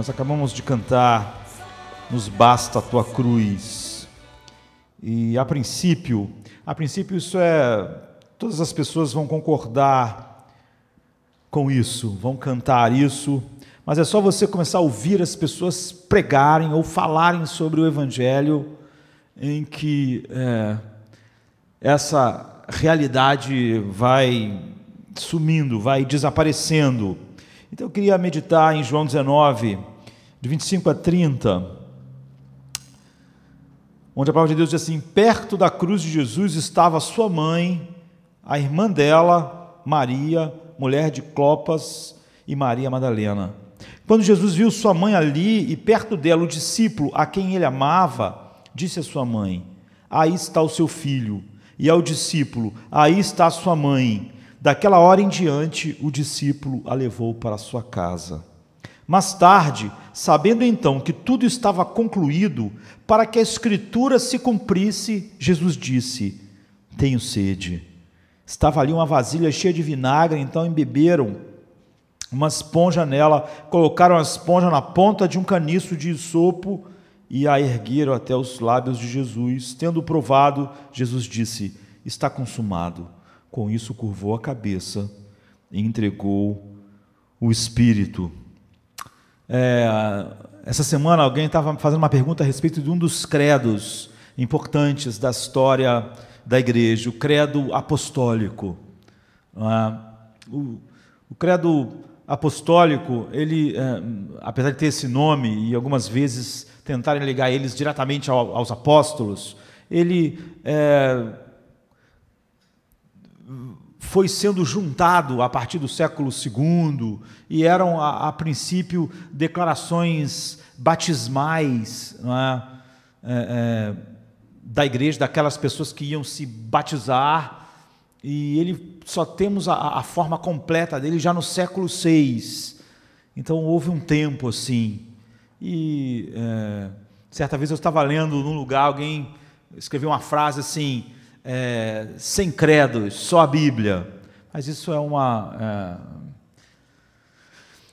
Nós acabamos de cantar Nos basta a tua cruz. E a princípio, a princípio isso é todas as pessoas vão concordar com isso, vão cantar isso, mas é só você começar a ouvir as pessoas pregarem ou falarem sobre o evangelho em que é, essa realidade vai sumindo, vai desaparecendo. Então eu queria meditar em João 19, de 25 a 30, onde a palavra de Deus diz assim: Perto da cruz de Jesus estava sua mãe, a irmã dela, Maria, mulher de Clopas, e Maria Madalena. Quando Jesus viu sua mãe ali e perto dela o discípulo a quem ele amava, disse à sua mãe: Aí está o seu filho. E ao discípulo: Aí está a sua mãe. Daquela hora em diante, o discípulo a levou para sua casa. Mais tarde, sabendo então que tudo estava concluído, para que a Escritura se cumprisse, Jesus disse: Tenho sede. Estava ali uma vasilha cheia de vinagre, então embeberam uma esponja nela, colocaram a esponja na ponta de um caniço de sopo e a ergueram até os lábios de Jesus. Tendo provado, Jesus disse: Está consumado. Com isso, curvou a cabeça e entregou o Espírito. É, essa semana alguém estava fazendo uma pergunta a respeito de um dos credos importantes da história da igreja, o credo apostólico. Ah, o, o credo apostólico, ele, é, apesar de ter esse nome e algumas vezes tentarem ligar eles diretamente ao, aos apóstolos, ele é, foi sendo juntado a partir do século II e eram, a, a princípio, declarações batismais é? É, é, da igreja, daquelas pessoas que iam se batizar. E ele só temos a, a forma completa dele já no século VI. Então houve um tempo assim. E é, certa vez eu estava lendo num lugar, alguém escreveu uma frase assim é, sem credos, só a Bíblia. Mas isso é uma,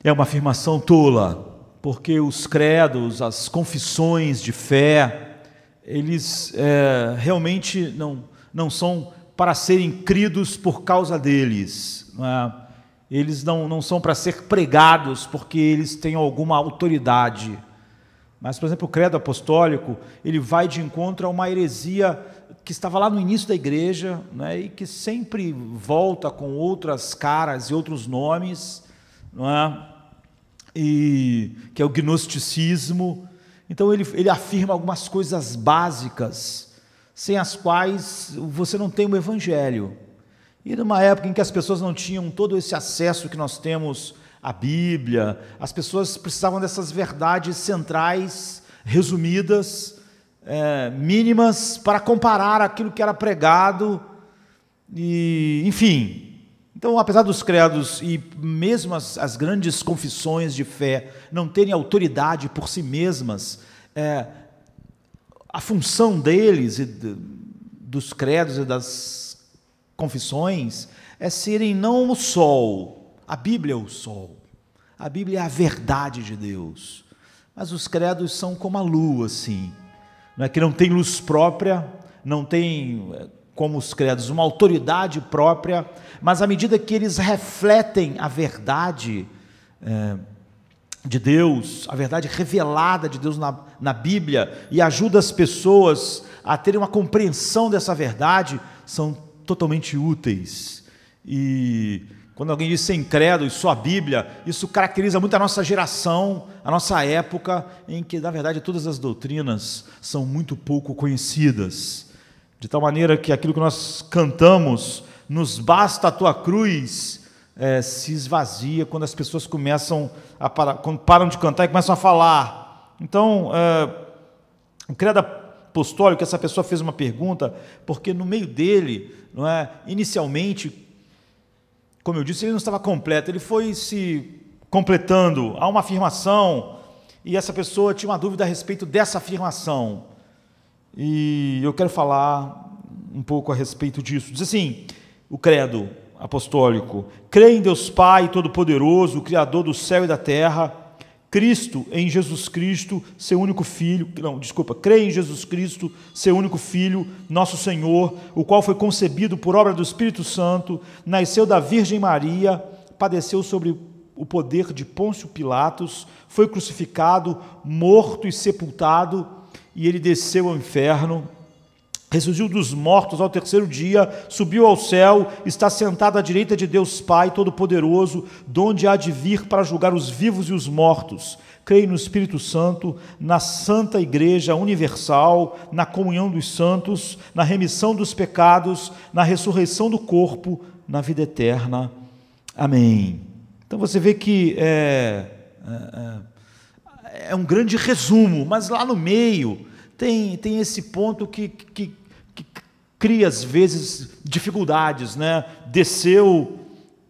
é, é uma afirmação tola, porque os credos, as confissões de fé, eles é, realmente não, não são para serem cridos por causa deles. Não é? eles não, não são para ser pregados porque eles têm alguma autoridade. Mas, por exemplo, o credo apostólico, ele vai de encontro a uma heresia que estava lá no início da igreja né, e que sempre volta com outras caras e outros nomes, não é? e, que é o gnosticismo. Então ele, ele afirma algumas coisas básicas, sem as quais você não tem o evangelho. E numa época em que as pessoas não tinham todo esse acesso que nós temos à Bíblia, as pessoas precisavam dessas verdades centrais, resumidas, é, mínimas para comparar aquilo que era pregado, e, enfim. Então, apesar dos credos e mesmo as, as grandes confissões de fé não terem autoridade por si mesmas, é, a função deles e dos credos e das confissões é serem não o sol, a Bíblia é o sol, a Bíblia é a verdade de Deus, mas os credos são como a lua, assim é que não tem luz própria, não tem, eh, como os credos, uma autoridade própria, mas à medida que eles refletem a verdade é, de Deus, a verdade revelada de Deus na, na Bíblia, e ajuda as pessoas a terem uma compreensão dessa verdade, são totalmente úteis. E quando alguém diz ser incrédulo, sua Bíblia, isso caracteriza muito a nossa geração, a nossa época, em que, na verdade, todas as doutrinas são muito pouco conhecidas. De tal maneira que aquilo que nós cantamos, nos basta a tua cruz, é, se esvazia quando as pessoas começam a parar, quando param de cantar e começam a falar. Então, é, o credo apostólico, essa pessoa fez uma pergunta, porque no meio dele, não é, inicialmente, como eu disse, ele não estava completo, ele foi se completando. Há uma afirmação e essa pessoa tinha uma dúvida a respeito dessa afirmação. E eu quero falar um pouco a respeito disso. Diz assim: o credo apostólico: crê em Deus Pai Todo-Poderoso, o Criador do céu e da terra Cristo em Jesus Cristo, seu único filho, não, desculpa, crê em Jesus Cristo, seu único filho, nosso Senhor, o qual foi concebido por obra do Espírito Santo, nasceu da Virgem Maria, padeceu sobre o poder de Pôncio Pilatos, foi crucificado, morto e sepultado, e ele desceu ao inferno ressurgiu dos mortos ao terceiro dia, subiu ao céu, está sentado à direita de Deus Pai Todo-Poderoso, donde há de vir para julgar os vivos e os mortos. Creio no Espírito Santo, na Santa Igreja Universal, na comunhão dos santos, na remissão dos pecados, na ressurreição do corpo, na vida eterna. Amém. Então você vê que é, é, é, é um grande resumo, mas lá no meio tem, tem esse ponto que, que, que cria, às vezes, dificuldades. Né? Desceu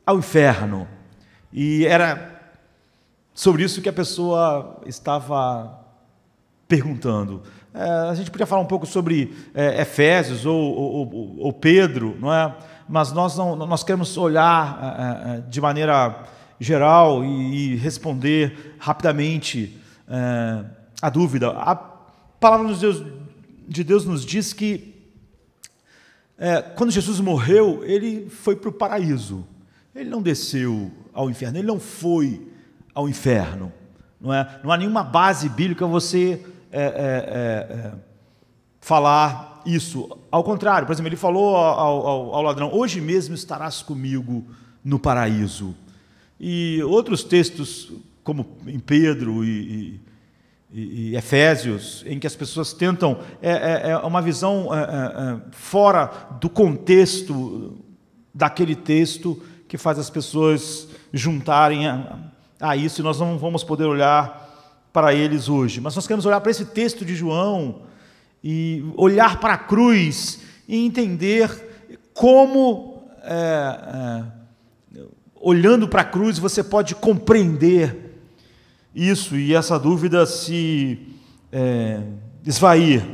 ao inferno. E era sobre isso que a pessoa estava perguntando. É, a gente podia falar um pouco sobre é, Efésios ou, ou, ou, Pedro, não é? mas nós, não, nós queremos olhar é, é, é de maneira geral e, e responder rapidamente é, a dúvida. A palavra de Deus, nos diz que é, quando Jesus morreu, ele foi para o paraíso. Ele não desceu ao inferno, ele não foi ao inferno. Não, é? não há nenhuma base bíblica você é é, é, é, falar isso. Ao contrário, por exemplo, ele falou ao, ao, ao ladrão: Hoje mesmo estarás comigo no paraíso. E outros textos, como em Pedro e, e e, e Efésios, em que as pessoas tentam. É, é, é uma visão é, é, é, fora do contexto daquele texto que faz as pessoas juntarem a, a isso, e nós não vamos poder olhar para eles hoje. Mas nós queremos olhar para esse texto de João e olhar para a cruz e entender como, é, olhando para a cruz, você pode compreender isso e essa dúvida se é, esvair.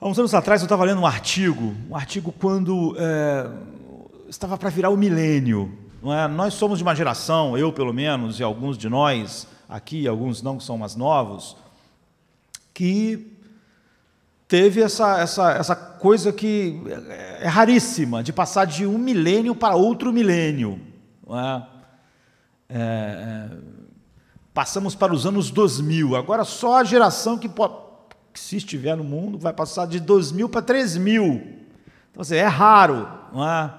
Há uns anos atrás eu estava lendo um artigo, um artigo quando é, estava para virar o milênio. É? Nós somos de uma geração, eu pelo menos, e alguns de nós aqui, alguns não que são mais novos, que teve essa, essa, essa coisa que é, é raríssima, de passar de um milênio para outro milênio. É? É, é Passamos para os anos 2000. Agora só a geração que, que se estiver no mundo, vai passar de 2000 para 3000. Então, assim, é raro. Não é?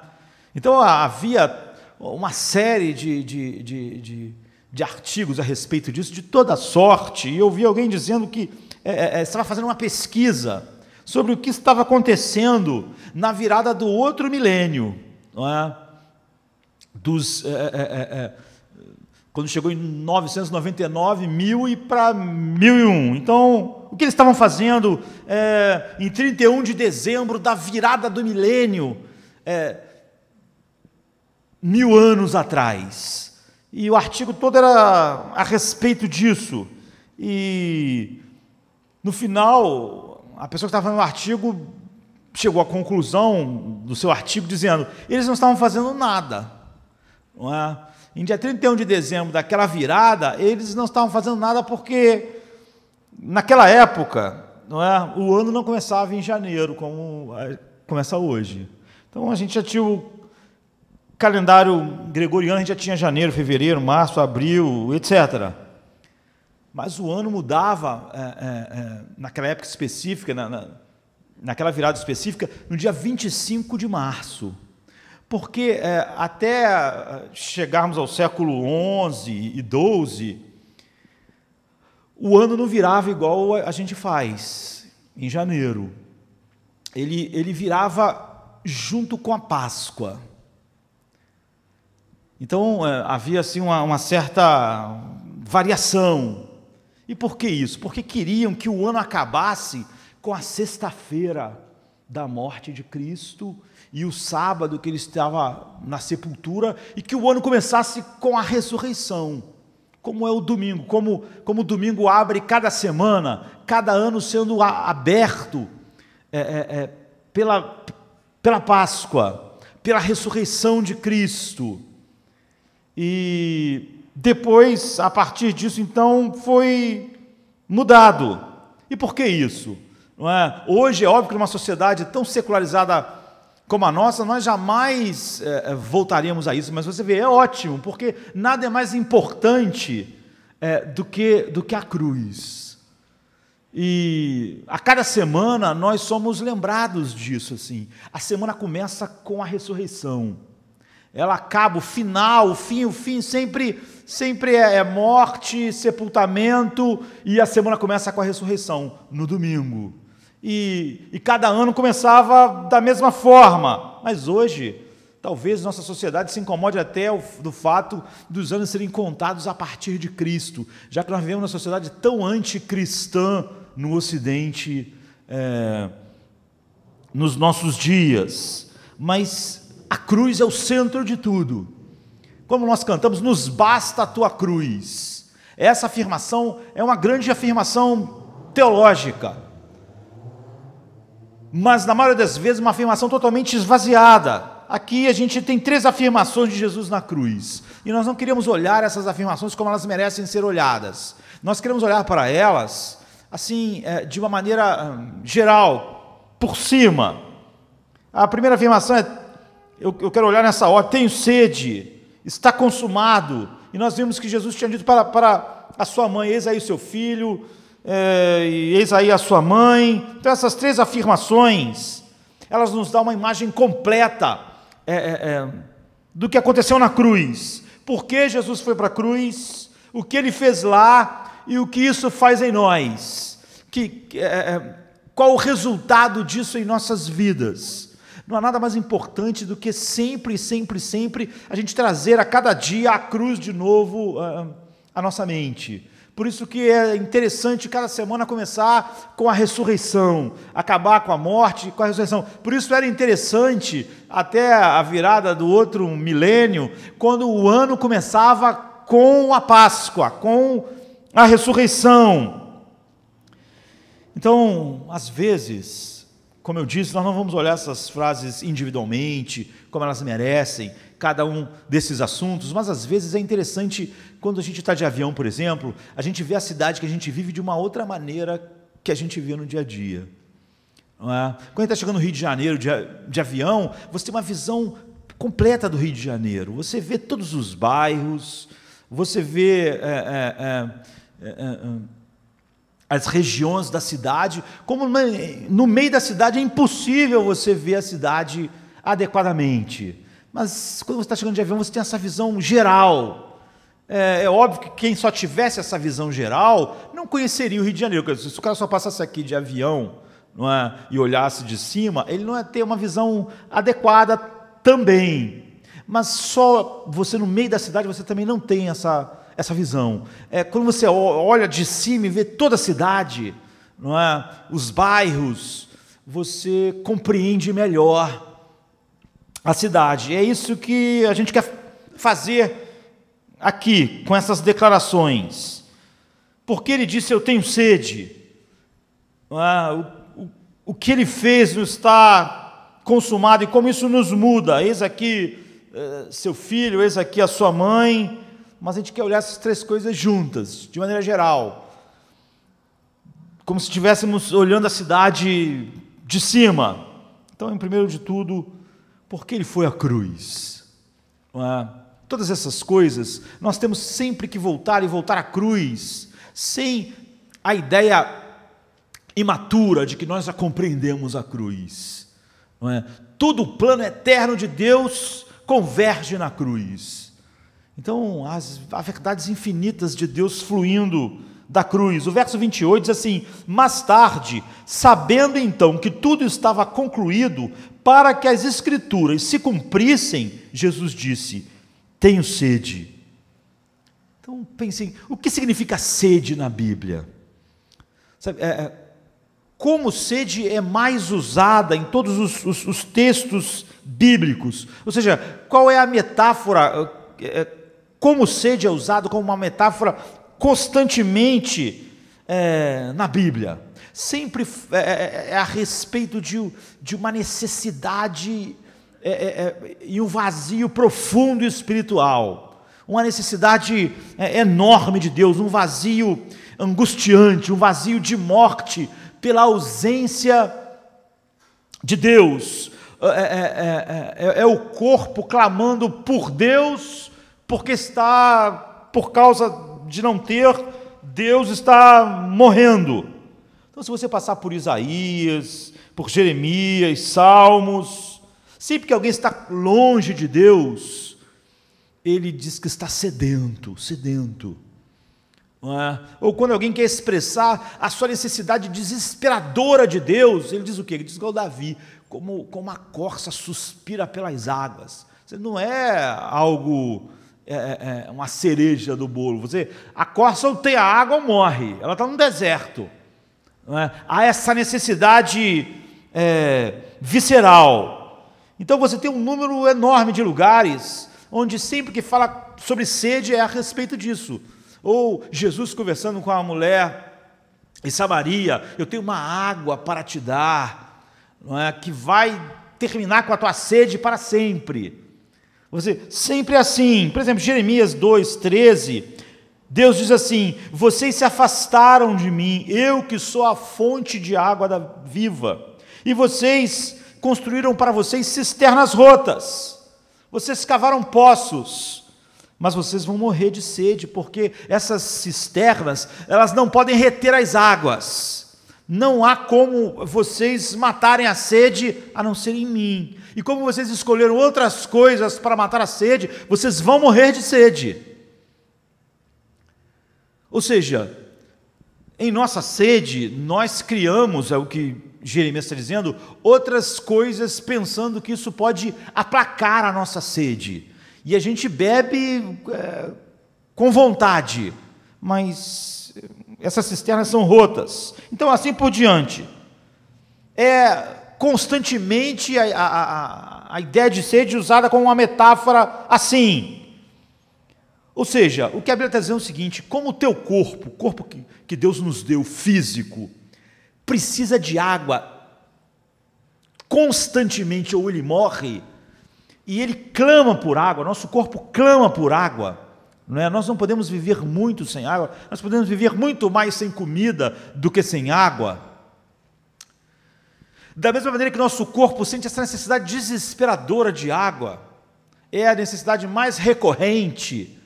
Então, havia uma série de, de, de, de, de artigos a respeito disso, de toda sorte. E eu vi alguém dizendo que é, é, é estava fazendo uma pesquisa sobre o que estava acontecendo na virada do outro milênio, não é? dos é, é, é quando chegou em 999 mil e para 1001. Então, o que eles estavam fazendo é, em 31 de dezembro da virada do milênio, é, mil anos atrás? E o artigo todo era a respeito disso. E no final, a pessoa que estava fazendo o artigo chegou à conclusão do seu artigo dizendo: eles não estavam fazendo nada. Não é? Em dia 31 de dezembro, daquela virada, eles não estavam fazendo nada porque, naquela época, não é? o ano não começava em janeiro, como é, começa hoje. Então a gente já tinha o calendário gregoriano, a gente já tinha janeiro, fevereiro, março, abril, etc. Mas o ano mudava é, é, é, naquela época específica, na, na, naquela virada específica, no dia 25 de março porque é, até é, chegarmos ao século XI e XII, o ano não virava igual a gente faz em janeiro. Ele, ele virava junto com a Páscoa. Então é, havia assim uma, uma certa variação. E por que isso? Porque queriam que o ano acabasse com a sexta-feira da morte de Cristo e o sábado que ele estava na sepultura e que o ano começasse com a ressurreição. Como é o domingo, como, como o domingo abre cada semana, cada ano sendo a, aberto é, é, é, pela, pela Páscoa, pela ressurreição de Cristo. E depois, a partir disso, então, foi mudado. E por que isso? É? Hoje é óbvio que numa sociedade tão secularizada como a nossa, nós jamais é, voltaríamos a isso, mas você vê, é ótimo, porque nada é mais importante é, do, que, do que a cruz. E a cada semana nós somos lembrados disso, assim. A semana começa com a ressurreição. Ela acaba, o final, o fim, o fim sempre, sempre é, é morte, sepultamento, e a semana começa com a ressurreição, no domingo. E, e cada ano começava da mesma forma. Mas hoje, talvez nossa sociedade se incomode até o, do fato dos anos serem contados a partir de Cristo, já que nós vivemos uma sociedade tão anticristã no Ocidente é, nos nossos dias. Mas a cruz é o centro de tudo. Como nós cantamos, nos basta a tua cruz. Essa afirmação é uma grande afirmação teológica mas na maioria das vezes uma afirmação totalmente esvaziada. Aqui a gente tem três afirmações de Jesus na cruz, e nós não queremos olhar essas afirmações como elas merecem ser olhadas. Nós queremos olhar para elas assim, é, de uma maneira ah, geral, por cima. A primeira afirmação é: eu quero olhar nessa hora, tenho sede, está consumado. E nós vimos que Jesus tinha dito para, para a sua mãe: eis aí o seu filho, é, eis aí a sua mãe. Então, essas três afirmações, elas nos dão uma imagem completa é, é, é, do que aconteceu na cruz. Por que Jesus foi para a cruz, o que ele fez lá e o que isso faz em nós. Que, é, é, qual o resultado disso em nossas vidas. Não há nada mais importante do que sempre, sempre, sempre a gente trazer a cada dia a cruz de novo ah, ah, à nossa mente por isso que é interessante cada semana começar com a ressurreição, acabar com a morte, com a ressurreição. Por isso era interessante até a virada do outro milênio, quando o ano começava com a Páscoa, com a ressurreição. Então, às vezes, como eu disse, nós não vamos olhar essas frases individualmente, como elas merecem, cada um desses assuntos, mas às vezes é interessante quando a gente está de avião, por exemplo, a gente vê a cidade que a gente vive de uma outra maneira que a gente vê no dia a dia. É? Quando a gente está chegando no Rio de Janeiro de, de avião, você tem uma visão completa do Rio de Janeiro. Você vê todos os bairros, você vê. É, é, é, é, é as regiões da cidade, como no meio da cidade é impossível você ver a cidade adequadamente. Mas quando você está chegando de avião, você tem essa visão geral. É, é, óbvio que quem só tivesse essa visão geral não conheceria o Rio de Janeiro. Se o cara só passasse aqui de avião é, e olhasse de cima, ele não ia ter uma visão adequada também. Mas só você no meio da cidade, você também não tem essa, essa visão. É, quando você olha de cima e vê toda a cidade, não é? os bairros, você compreende melhor a cidade. É isso que a gente quer fazer aqui com essas declarações. Porque ele disse: Eu tenho sede. É? O, o, o que ele fez não está consumado e como isso nos muda. Eis aqui eh, seu filho, eis aqui a sua mãe mas a gente quer olhar essas três coisas juntas, de maneira geral. Como se estivéssemos olhando a cidade de cima. Então, em primeiro de tudo, por que ele foi à cruz? É? Todas essas coisas, nós temos sempre que voltar e voltar à cruz, sem a ideia imatura de que nós já compreendemos a cruz. É? Todo o plano eterno de Deus converge na cruz. Então, as, as verdades infinitas de Deus fluindo da cruz. O verso 28 diz assim: Mais tarde, sabendo então que tudo estava concluído, para que as Escrituras se cumprissem, Jesus disse: Tenho sede. Então, pensem, o que significa sede na Bíblia? Sabe, é, é como sede é mais usada em todos os, os, os textos bíblicos? Ou seja, qual é a metáfora? É, é como sede é usado como uma metáfora constantemente é, na Bíblia. Sempre é é, é, é, a respeito de, de uma necessidade é, e um vazio profundo espiritual. Uma necessidade enorme de Deus, um vazio angustiante, um vazio de morte pela ausência de Deus. É, é, é, é, o corpo clamando por Deus porque está, por causa de não ter, Deus está morrendo. Então, se você passar por Isaías, por Jeremias, Salmos, sempre que alguém está longe de Deus, ele diz que está sedento, sedento. É? Ou quando alguém quer expressar a sua necessidade desesperadora de Deus, ele diz o quê? Ele diz igual Davi, como, como a corça suspira pelas águas. Isso não é algo é, é, é, uma cereja do bolo. Você, a corça ou tem a água ou morre. Ela está num deserto. É? Há essa necessidade é, visceral. Então você tem um número enorme de lugares onde sempre que fala sobre sede é a respeito disso. Ou Jesus conversando com a mulher em Samaria, eu tenho uma água para te dar, não é? que vai terminar com a tua sede para sempre. Você sempre assim. Por exemplo, Jeremias 2:13, Deus diz assim: "Vocês se afastaram de mim, eu que sou a fonte de água da viva, e vocês construíram para vocês cisternas rotas. Vocês cavaram poços, mas vocês vão morrer de sede, porque essas cisternas, elas não podem reter as águas. Não há como vocês matarem a sede a não ser em mim. E como vocês escolheram outras coisas para matar a sede, vocês vão morrer de sede. Ou seja, em nossa sede, nós criamos, é o que Jeremias está dizendo, outras coisas pensando que isso pode aplacar a nossa sede. E a gente bebe é, com vontade, mas essas cisternas são rotas. Então, assim por diante. É constantemente a, a, a, ideia de sede usada como uma metáfora assim. Ou seja, o que a Bíblia está dizendo é o seguinte: como o teu corpo, o corpo que, que Deus nos deu, físico, precisa de água constantemente, ou ele morre, e ele clama por água, nosso corpo clama por água. Não é? Nós não podemos viver muito sem água, nós podemos viver muito mais sem comida do que sem água. Da mesma maneira que nosso corpo sente essa necessidade desesperadora de água, é a necessidade mais recorrente,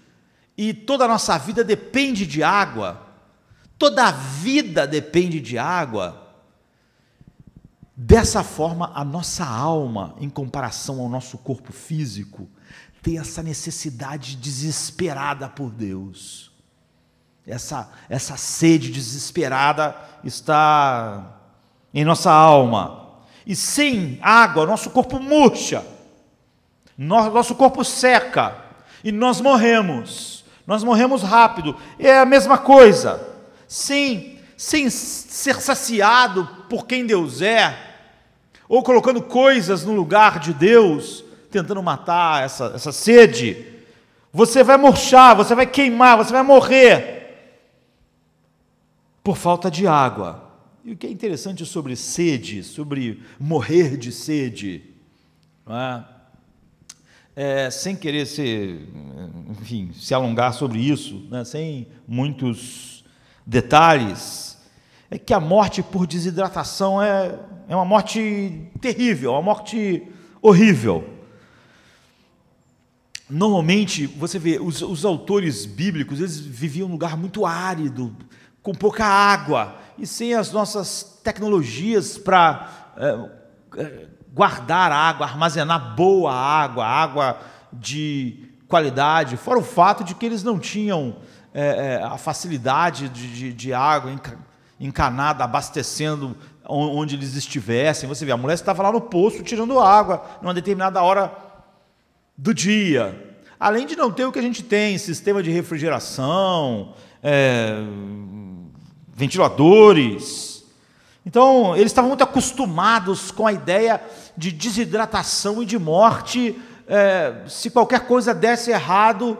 e toda a nossa vida depende de água, toda a vida depende de água. Dessa forma, a nossa alma, em comparação ao nosso corpo físico, tem essa necessidade desesperada por Deus. Essa, essa sede desesperada está em nossa alma. E sem água, nosso corpo murcha, nosso corpo seca e nós morremos. Nós morremos rápido. É a mesma coisa. Sem, sem ser saciado por quem Deus é, ou colocando coisas no lugar de Deus, tentando matar essa, essa sede. Você vai murchar, você vai queimar, você vai morrer por falta de água. E o que é interessante sobre sede, sobre morrer de sede, é? É, sem querer se, enfim, se alongar sobre isso, né? sem muitos detalhes, é que a morte por desidratação é, é uma morte terrível, é uma morte horrível normalmente você vê os, os, autores bíblicos eles viviam um lugar muito árido com pouca água e sem as nossas tecnologias para é, eh, eh, guardar água armazenar boa água água de qualidade fora o fato de que eles não tinham é, a facilidade de, de, de água encanada abastecendo onde eles estivessem você vê a mulher estava lá no poço tirando água numa determinada hora do dia. Além de não ter o que a gente tem, sistema de refrigeração, é, ventiladores. Então, eles estavam muito acostumados com a ideia de desidratação e de morte é, se qualquer coisa desse errado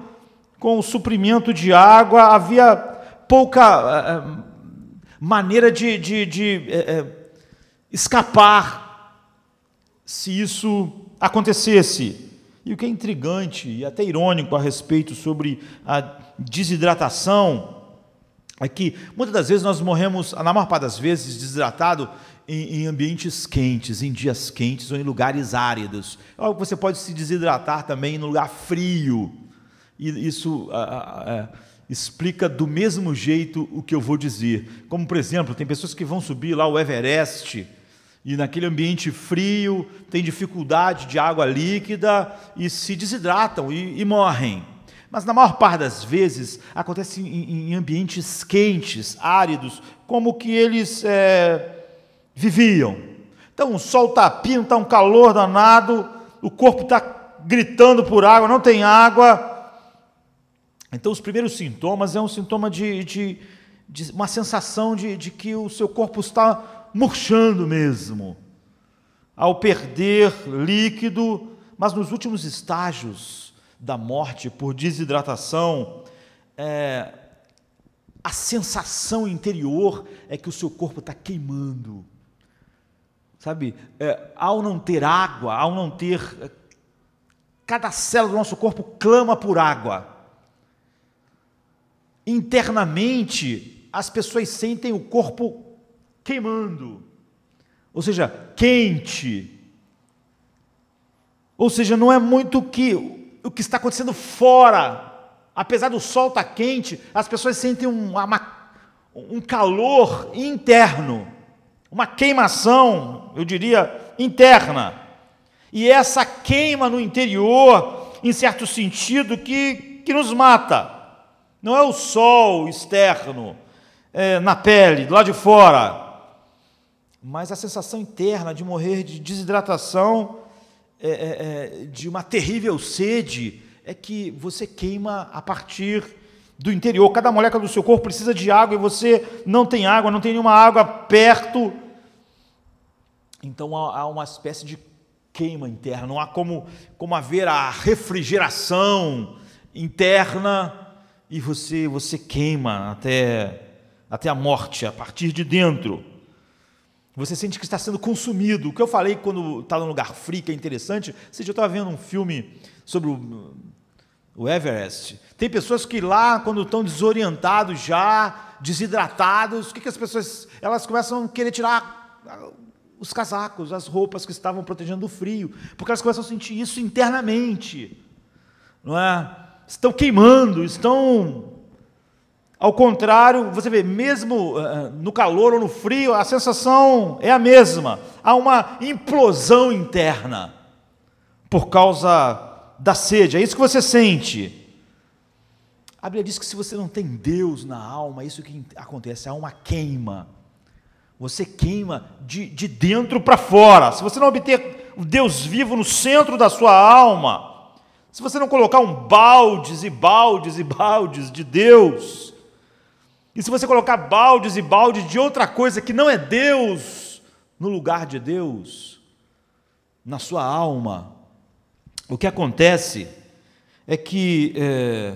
com o suprimento de água, havia pouca é, é maneira de, de, de é, é escapar se isso acontecesse. E o que é intrigante e até irônico a respeito sobre a desidratação é que muitas das vezes nós morremos, na maior parte das vezes, desidratado em, em, ambientes quentes, em dias quentes ou em lugares áridos. É algo que você pode se desidratar também em lugar frio. E isso é, explica do mesmo jeito o que eu vou dizer. Como, por exemplo, tem pessoas que vão subir lá o Everest e naquele ambiente frio, têm dificuldade de água líquida e se desidratam e, e morrem. Mas na maior parte das vezes acontece em, em ambientes quentes, áridos, como que eles é, viviam. Então o sol está pino, está um calor danado, o corpo está gritando por água, não tem água. Então os primeiros sintomas é um sintoma de, de, de uma sensação de, de que o seu corpo está murchando mesmo, ao perder líquido, mas nos últimos estágios da morte por desidratação, é, a sensação interior é que o seu corpo está queimando. Sabe, é, ao não ter água, ao não ter. É, cada célula do nosso corpo clama por água. Internamente, as pessoas sentem o corpo queimando, ou seja, quente. Ou seja, não é muito que o que está acontecendo fora. Apesar do sol estar tá quente, as pessoas sentem um, uma, um calor interno, uma queimação, eu diria, interna. E essa queima no interior, em certo sentido, que, que nos mata. Não é o sol externo, é, na pele, do lado de fora mas a sensação interna de morrer de desidratação, é, é, é, de uma terrível sede, é que você queima a partir do interior. Cada molécula do seu corpo precisa de água e você não tem água, não tem nenhuma água perto. Então há uma espécie de queima interna, não há como, como haver a refrigeração interna e você você queima até até a morte a partir de dentro. Você sente que está sendo consumido. O que eu falei quando está num lugar frio, que é interessante. Se eu estava vendo um filme sobre o, o Everest. Tem pessoas que lá, quando estão desorientados já, desidratados, o que, que as pessoas. Elas começam a querer tirar ah, os casacos, as roupas que estavam protegendo do frio, porque elas começam a sentir isso internamente. Não é? Estão queimando, estão ao contrário, você vê, mesmo ah, ah, no calor ou no frio, a sensação é a mesma. Há uma implosão interna por causa da sede. É isso que você sente. A Bíblia diz que se você não tem Deus na alma, é isso que acontece, a alma queima. Você queima de, de dentro para fora. Se você não obter o Deus vivo no centro da sua alma, se você não colocar um baldes e baldes e baldes de Deus, e se você colocar baldes e baldes de outra coisa que não é Deus no lugar de Deus, na sua alma, o que acontece é que é,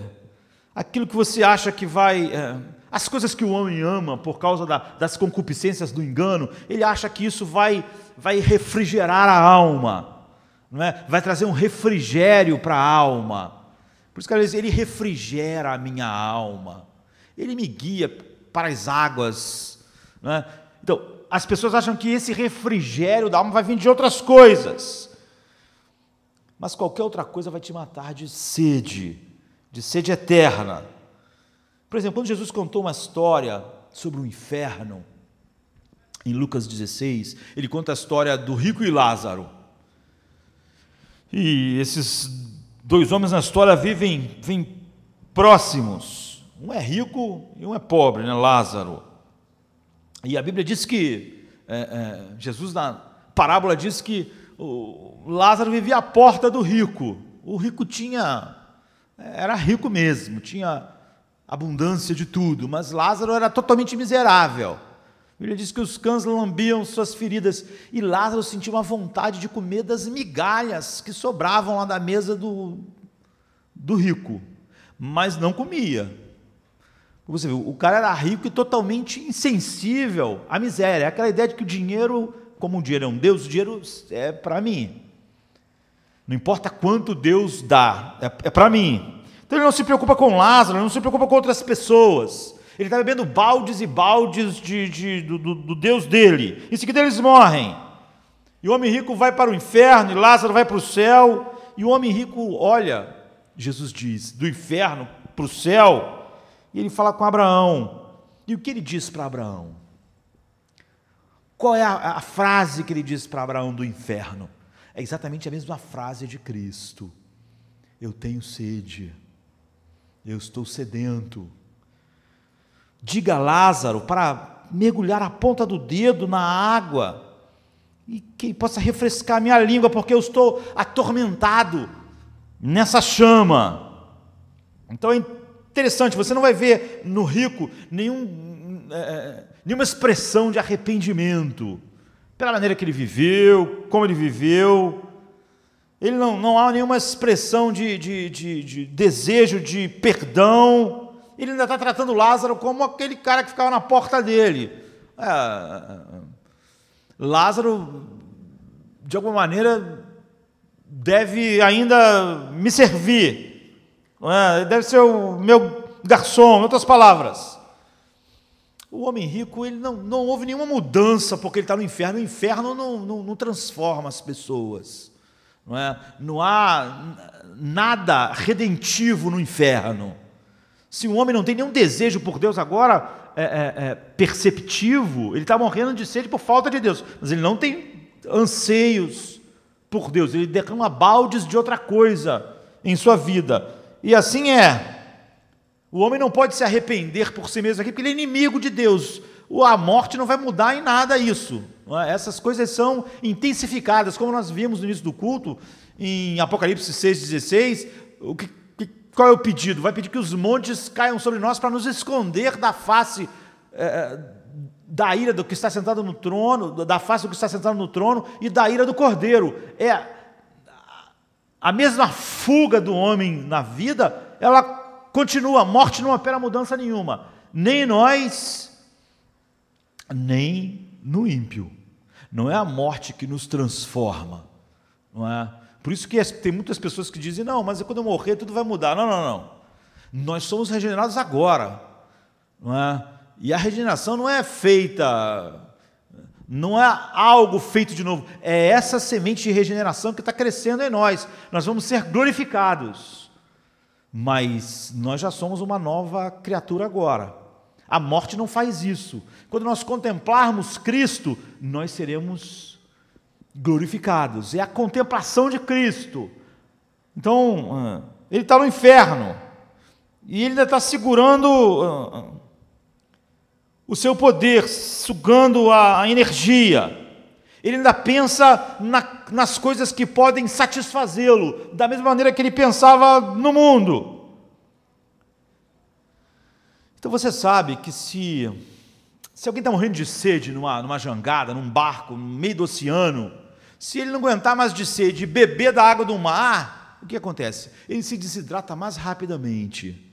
aquilo que você acha que vai. É, as coisas que o homem ama por causa da, das concupiscências do engano, ele acha que isso vai, vai refrigerar a alma, não é? vai trazer um refrigério para a alma. Por isso que ele refrigera a minha alma. Ele me guia para as águas. Né? Então, as pessoas acham que esse refrigério da alma vai vir de outras coisas. Mas qualquer outra coisa vai te matar de sede, de sede eterna. Por exemplo, quando Jesus contou uma história sobre o inferno, em Lucas 16, ele conta a história do rico e Lázaro. E esses dois homens na história vivem, vivem próximos. Um é rico e um é pobre, né? Lázaro. E a Bíblia diz que, é, é, Jesus na parábola diz que Lázaro vivia à porta do rico. O rico tinha, era rico mesmo, tinha abundância de tudo, mas Lázaro era totalmente miserável. A Bíblia diz que os cães lambiam suas feridas e Lázaro sentiu uma vontade de comer das migalhas que sobravam lá da mesa do, do rico, mas não comia você viu, o cara era rico e totalmente insensível à miséria. É aquela ideia de que o dinheiro, como o dinheiro é um Deus, o dinheiro é para mim. Não importa quanto Deus dá, é, é para mim. Então ele não se preocupa com Lázaro, ele não se preocupa com outras pessoas. Ele está bebendo baldes e baldes de, de, do, do Deus dele. Em seguida eles morrem. E o homem rico vai para o inferno, e Lázaro vai para o céu. E o homem rico olha, Jesus diz, do inferno para o céu e ele fala com Abraão. E o que ele diz para Abraão? Qual é a, a frase que ele diz para Abraão do inferno? É exatamente a mesma frase de Cristo. Eu tenho sede, eu estou sedento. Diga Lázaro para mergulhar a ponta do dedo na água e que possa refrescar minha língua, porque eu estou atormentado nessa chama. Então, Interessante, você não vai ver no rico nenhum, é, é, nenhuma expressão de arrependimento pela maneira que ele viveu, como ele viveu. Ele não, não há nenhuma expressão de, de, de, de desejo de perdão. Ele ainda está tratando Lázaro como aquele cara que ficava na porta dele. É, é, é. Lázaro, de alguma maneira, deve ainda me servir. É? Deve ser o meu garçom, em outras palavras. O homem rico, ele não, não houve nenhuma mudança porque ele está no inferno. O inferno não, não, não transforma as pessoas. Não, é? não há nada redentivo no inferno. Se um homem não tem nenhum desejo por Deus agora é, é, é perceptivo, ele está morrendo de sede por falta de Deus, mas ele não tem anseios por Deus, ele declama baldes de outra coisa em sua vida. E assim é. O homem não pode se arrepender por si mesmo aqui, porque ele é inimigo de Deus. A morte não vai mudar em nada isso. É? Essas coisas são intensificadas, como nós vimos no início do culto, em Apocalipse 6,16. Qual é o pedido? Vai pedir que os montes caiam sobre nós para nos esconder da face é, da ira do que está sentado no trono, da face do que está sentado no trono e da ira do cordeiro. É a mesma fuga do homem na vida, ela continua. A morte não opera mudança nenhuma, nem nós, nem no ímpio. Não é a morte que nos transforma, não é? Por isso que tem muitas pessoas que dizem: não, mas quando eu morrer tudo vai mudar. Não, não, não. Nós somos regenerados agora, não é? E a regeneração não é feita não é algo feito de novo, é essa semente de regeneração que está crescendo em nós. Nós vamos ser glorificados, mas nós já somos uma nova criatura agora. A morte não faz isso. Quando nós contemplarmos Cristo, nós seremos glorificados. É a contemplação de Cristo. Então, ah, ele está no inferno. E ele ainda está segurando ah, ah, o seu poder, sugando a, a energia. Ele ainda pensa na, nas coisas que podem satisfazê-lo, da mesma maneira que ele pensava no mundo. Então você sabe que se, se alguém está morrendo de sede numa, numa jangada, num barco, no meio do oceano, se ele não aguentar mais de sede e beber da água do mar, o que acontece? Ele se desidrata mais rapidamente.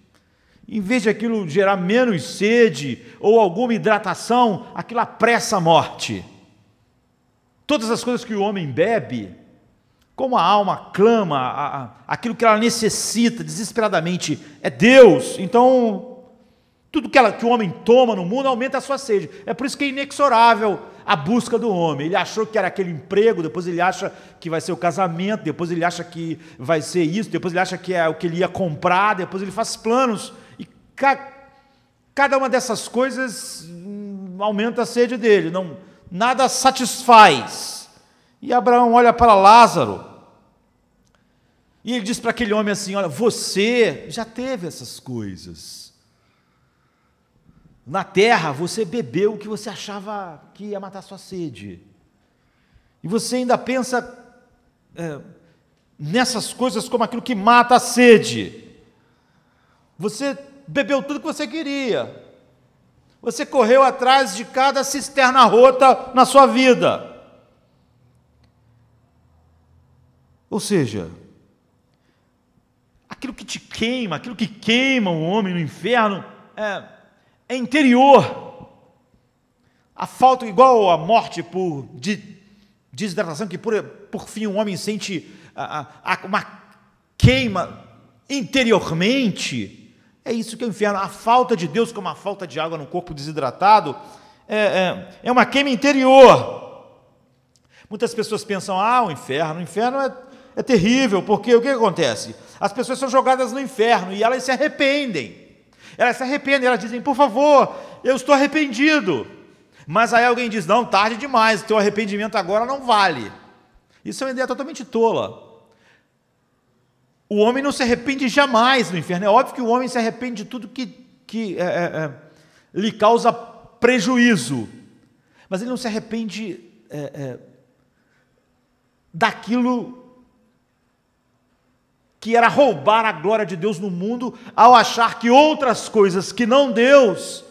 Em vez de aquilo gerar menos sede ou alguma hidratação, aquilo apressa a morte. Todas as coisas que o homem bebe, como a alma clama, a, a, aquilo que ela necessita desesperadamente é Deus, então tudo que, ela, que o homem toma no mundo aumenta a sua sede. É por isso que é inexorável a busca do homem. Ele achou que era aquele emprego, depois ele acha que vai ser o casamento, depois ele acha que vai ser isso, depois ele acha que é o que ele ia comprar, depois ele faz planos cada uma dessas coisas hum, aumenta a sede dele, não, nada satisfaz. E Abraão olha para Lázaro e ele diz para aquele homem assim: Olha, você já teve essas coisas. Na terra você bebeu o que você achava que ia matar sua sede. E você ainda pensa é, nessas coisas como aquilo que mata a sede. Você bebeu tudo que você queria. Você correu atrás de cada cisterna rota na sua vida. Ou seja, aquilo que te queima, aquilo que queima o homem no inferno, é, é interior. A falta, igual a morte por de, desidratação, que por, por fim o um homem sente a, a, uma queima interiormente é isso que é o inferno. A falta de Deus, como a falta de água no corpo desidratado, é, é, é uma queima interior. Muitas pessoas pensam: ah, o inferno, o inferno é, é terrível, porque o que acontece? As pessoas são jogadas no inferno e elas se arrependem. Elas se arrependem, elas dizem: por favor, eu estou arrependido. Mas aí alguém diz: não, tarde demais, teu arrependimento agora não vale. Isso é uma ideia totalmente tola. O homem não se arrepende jamais no inferno. É óbvio que o homem se arrepende de tudo que, que é, é, é lhe causa prejuízo. Mas ele não se arrepende é, é, daquilo que era roubar a glória de Deus no mundo ao achar que outras coisas que não Deus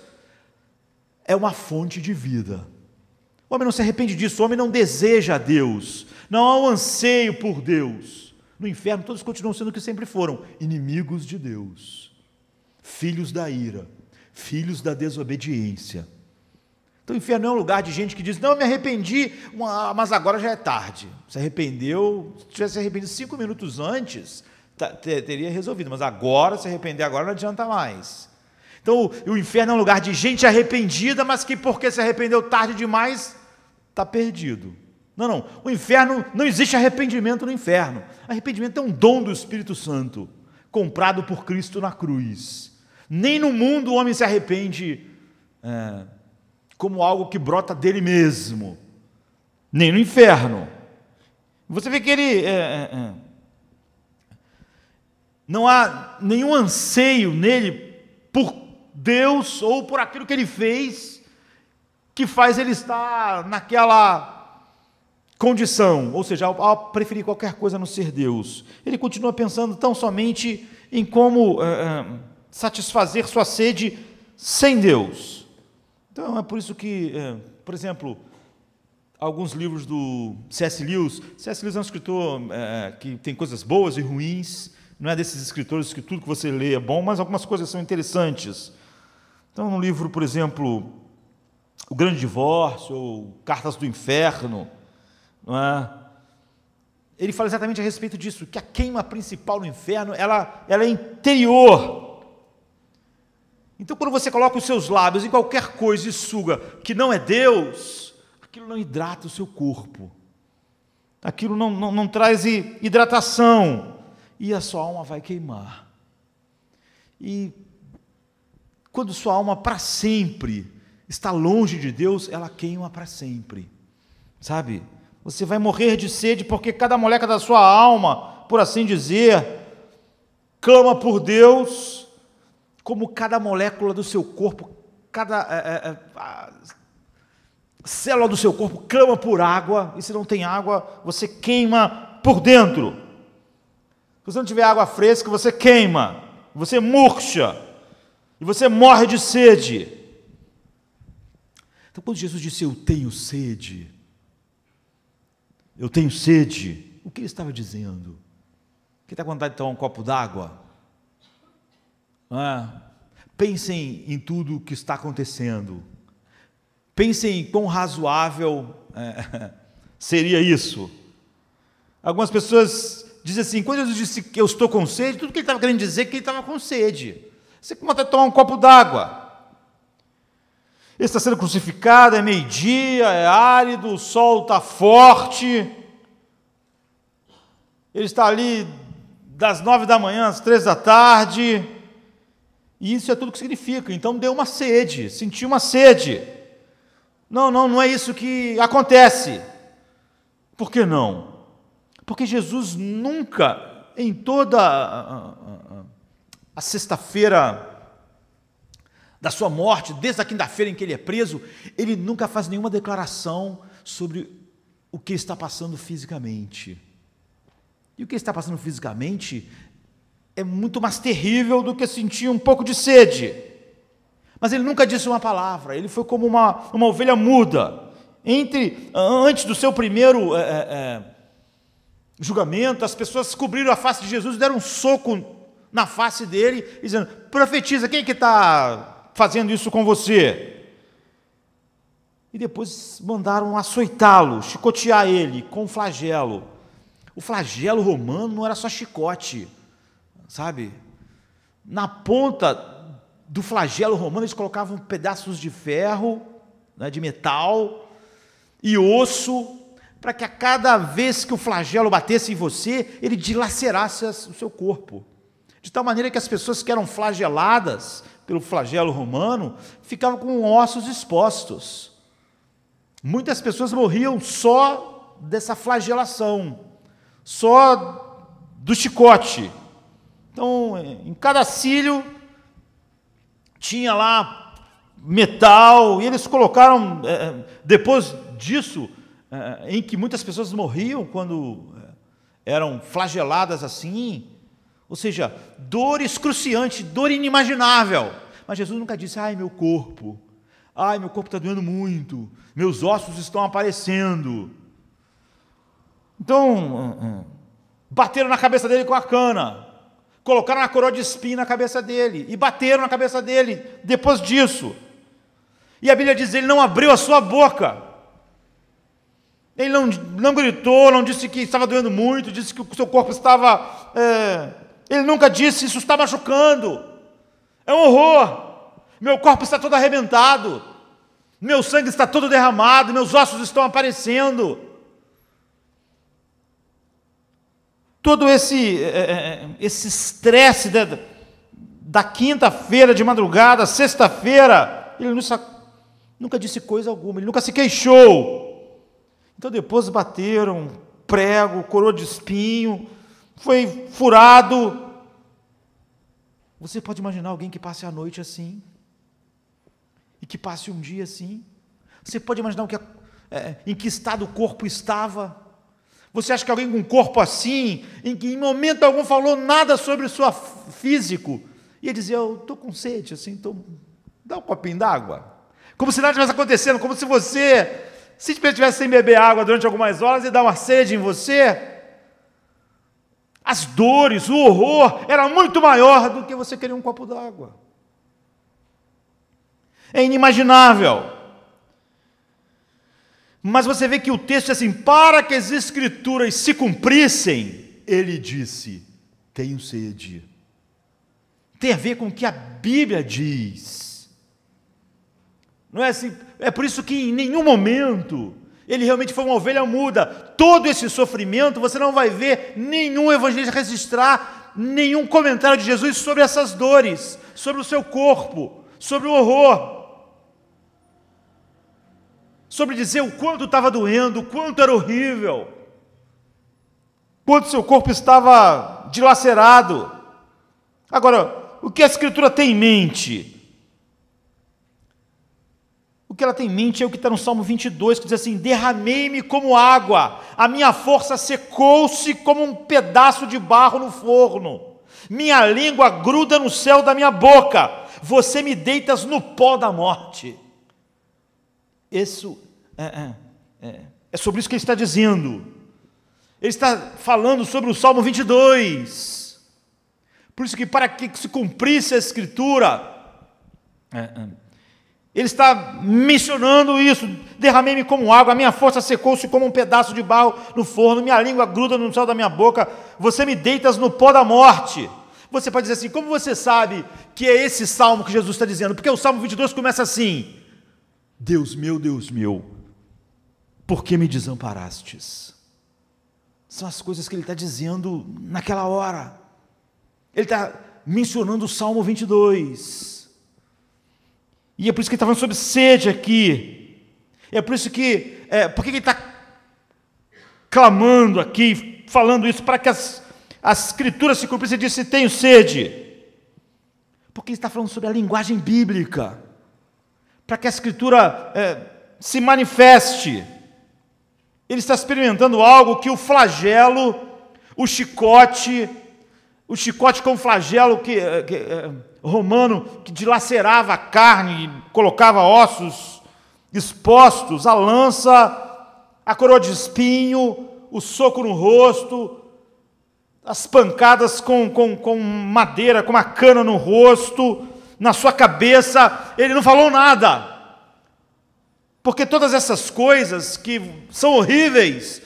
é uma fonte de vida. O homem não se arrepende disso, o homem não deseja a Deus, não há um anseio por Deus. No inferno, todos continuam sendo o que sempre foram: inimigos de Deus, filhos da ira, filhos da desobediência. Então, o inferno é um lugar de gente que diz: Não, me arrependi, mas agora já é tarde. Se arrependeu, se tivesse arrependido cinco minutos antes, tá, teria resolvido, mas agora, se arrepender agora, não adianta mais. Então, o inferno é um lugar de gente arrependida, mas que porque se arrependeu tarde demais, está perdido. Não, não. O inferno não existe arrependimento no inferno. Arrependimento é um dom do Espírito Santo, comprado por Cristo na cruz. Nem no mundo o homem se arrepende é, como algo que brota dele mesmo, nem no inferno. Você vê que ele. É, é, é. não há nenhum anseio nele por Deus ou por aquilo que ele fez que faz ele estar naquela condição, ou seja, ao, preferir qualquer coisa a não ser Deus, ele continua pensando tão somente em como é, satisfazer sua sede sem Deus. Então é por isso que, é, por exemplo, alguns livros do C.S. Lewis, C.S. Lewis é um escritor é, que tem coisas boas e ruins, não é desses escritores que tudo que você lê é bom, mas algumas coisas são interessantes. Então, no livro, por exemplo, O Grande Divórcio, ou Cartas do Inferno, não é? Ele fala exatamente a respeito disso, que a queima principal no inferno, ela, ela é interior. Então, quando você coloca os seus lábios em qualquer coisa e suga que não é Deus, aquilo não hidrata o seu corpo, aquilo não, não, não traz hidratação, e a sua alma vai queimar. E quando sua alma para sempre está longe de Deus, ela queima para sempre, sabe? Você vai morrer de sede porque cada moleca da sua alma, por assim dizer, clama por Deus, como cada molécula do seu corpo, cada é, é, é, a célula do seu corpo clama por água, e se não tem água, você queima por dentro. Se você não tiver água fresca, você queima, você murcha, e você morre de sede. Então, quando Jesus disse, Eu tenho sede, eu tenho sede. O que ele estava dizendo? Quem está com vontade de tomar um copo d'água? Ah, pensem em tudo o que está acontecendo. Pensem em quão razoável é, seria isso. Algumas pessoas dizem assim: quando Jesus disse que eu estou com sede, tudo que ele estava querendo dizer é que ele estava com sede. Você conta tomar um copo d'água. Ele está sendo crucificado, é meio-dia, é árido, o sol está forte. Ele está ali das nove da manhã às três da tarde. E isso é tudo que significa. Então deu uma sede, sentiu uma sede. Não, não, não é isso que acontece. Por que não? Porque Jesus nunca, em toda a, a, a, a sexta-feira, da sua morte, desde a quinta-feira em que ele é preso, ele nunca faz nenhuma declaração sobre o que está passando fisicamente. E o que está passando fisicamente é muito mais terrível do que sentir um pouco de sede. Mas ele nunca disse uma palavra, ele foi como uma, uma ovelha muda. Entre Antes do seu primeiro é, é, é, julgamento, as pessoas cobriram a face de Jesus e deram um soco na face dele, dizendo: profetiza, quem é que está fazendo isso com você? E depois mandaram açoitá-lo, chicotear ele com um flagelo. O flagelo romano não era só chicote, sabe? Na ponta do flagelo romano eles colocavam pedaços de ferro, né, de metal e osso, para que a cada vez que o flagelo batesse em você, ele dilacerasse o seu corpo. De tal maneira que as pessoas que eram flageladas pelo flagelo romano, ficavam com ossos expostos. Muitas pessoas morriam só dessa flagelação, só do chicote. Então, em cada cílio tinha lá metal, e eles colocaram, é, depois disso, é, em que muitas pessoas morriam quando é, eram flageladas assim, ou seja, dor excruciante, dor inimaginável. Mas Jesus nunca disse: ai, meu corpo, ai, meu corpo está doendo muito, meus ossos estão aparecendo. Então, bateram na cabeça dele com a cana, colocaram a coroa de espinho na cabeça dele e bateram na cabeça dele depois disso. E a Bíblia diz: ele não abriu a sua boca. Ele não, não gritou, não disse que estava doendo muito, disse que o seu corpo estava é, ele nunca disse: Isso está machucando, é um horror. Meu corpo está todo arrebentado, meu sangue está todo derramado, meus ossos estão aparecendo. Todo esse eh, eh, eh, esse estresse da, da quinta-feira de madrugada, sexta-feira, ele nunca, nunca disse coisa alguma, ele nunca se queixou. Então depois bateram prego, coroa de espinho, foi furado. Você pode imaginar alguém que passe a noite assim? E que passe um dia assim? Você pode imaginar o que, é, em que estado o corpo estava? Você acha que alguém com um corpo assim, em que em momento algum falou nada sobre o seu físico, ia dizer: Eu estou com sede, assim, tô... dá um copinho d'água? Como se nada estivesse acontecendo, como se você, se estivesse sem beber água durante algumas horas e dar uma sede em você, as dores, o horror era muito maior do que você querer um copo d'água. É inimaginável. Mas você vê que o texto é assim: para que as escrituras se cumprissem, ele disse: tenho sede. Tem a ver com o que a Bíblia diz. Não é assim? É por isso que em nenhum momento ele realmente foi uma ovelha muda. Todo esse sofrimento, você não vai ver nenhum evangelista registrar nenhum comentário de Jesus sobre essas dores, sobre o seu corpo, sobre o horror. Sobre dizer o quanto estava doendo, o quanto era horrível, quanto seu corpo estava dilacerado. Agora, o que a Escritura tem em mente? que ela tem em mente é o que está no Salmo 22, que diz assim: Derramei-me como água, a minha força secou-se como um pedaço de barro no forno, minha língua gruda no céu da minha boca, você me deitas no pó da morte. Isso é, é, é, é sobre isso que ele está dizendo. Ele está falando sobre o Salmo 22. Por isso que para que se cumprisse a escritura, é, é ele está mencionando isso. Derramei-me como água, a minha força secou-se como um pedaço de barro no forno, minha língua gruda no céu da minha boca, você me deitas no pó da morte. Você pode dizer assim: como você sabe que é esse salmo que Jesus está dizendo? Porque o salmo 22 começa assim: Deus meu, Deus meu, por que me desamparastes? São as coisas que ele está dizendo naquela hora. Ele está mencionando o salmo 22. E é por isso que ele está falando sobre sede aqui. É por isso que. É, por que ele está clamando aqui, falando isso, para que as, as escrituras se cumprissem? Ele disse: Tenho sede. Porque ele está falando sobre a linguagem bíblica. Para que a escritura é, se manifeste. Ele está experimentando algo que o flagelo, o chicote, o chicote com flagelo que, eh, que, eh, romano que dilacerava a carne colocava ossos expostos, a lança, a coroa de espinho, o soco no rosto, as pancadas com, com, com madeira, com uma cana no rosto, na sua cabeça, ele não falou nada. Porque todas essas coisas que são horríveis,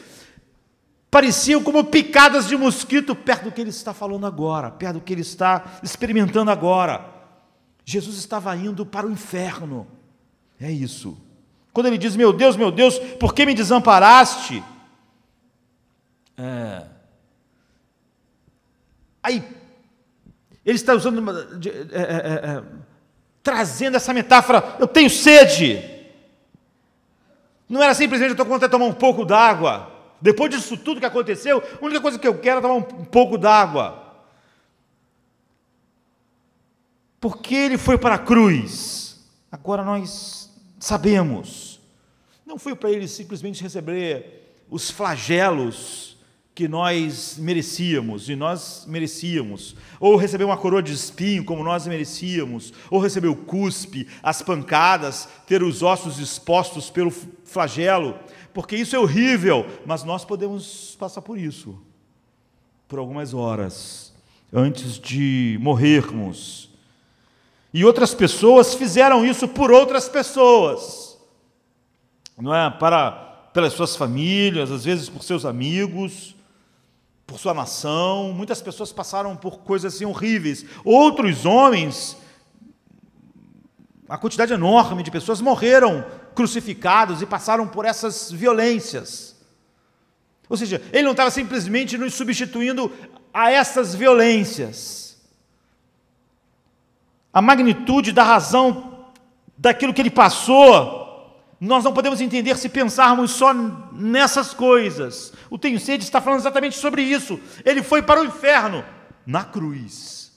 pareciam como picadas de mosquito perto do que ele está falando agora, perto do que ele está experimentando agora. Jesus estava indo para o inferno. É isso. Quando ele diz: Meu Deus, meu Deus, por que me desamparaste? É. Aí, ele está usando, uma, é é, é, é, trazendo essa metáfora: Eu tenho sede. Não era simplesmente eu estou com vontade de tomar um pouco d'água. Depois disso tudo que aconteceu, a única coisa que eu quero é tomar um, pouco d'água. Porque ele foi para a cruz. Agora nós sabemos. Não foi para ele simplesmente receber os flagelos que nós merecíamos, e nós merecíamos, ou receber uma coroa de espinho, como nós merecíamos, ou receber o cuspe, as pancadas, ter os ossos expostos pelo flagelo, porque isso é horrível, mas nós podemos passar por isso, por algumas horas, antes de morrermos. E outras pessoas fizeram isso por outras pessoas, não é? Para, pelas suas famílias, às vezes por seus amigos, por sua nação. Muitas pessoas passaram por coisas assim horríveis. Outros homens a quantidade enorme de pessoas morreram crucificados e passaram por essas violências. Ou seja, ele não estava simplesmente nos substituindo a essas violências. A magnitude da razão daquilo que ele passou, nós não podemos entender se pensarmos só nessas coisas. O Tenho Sede está falando exatamente sobre isso. Ele foi para o inferno na cruz.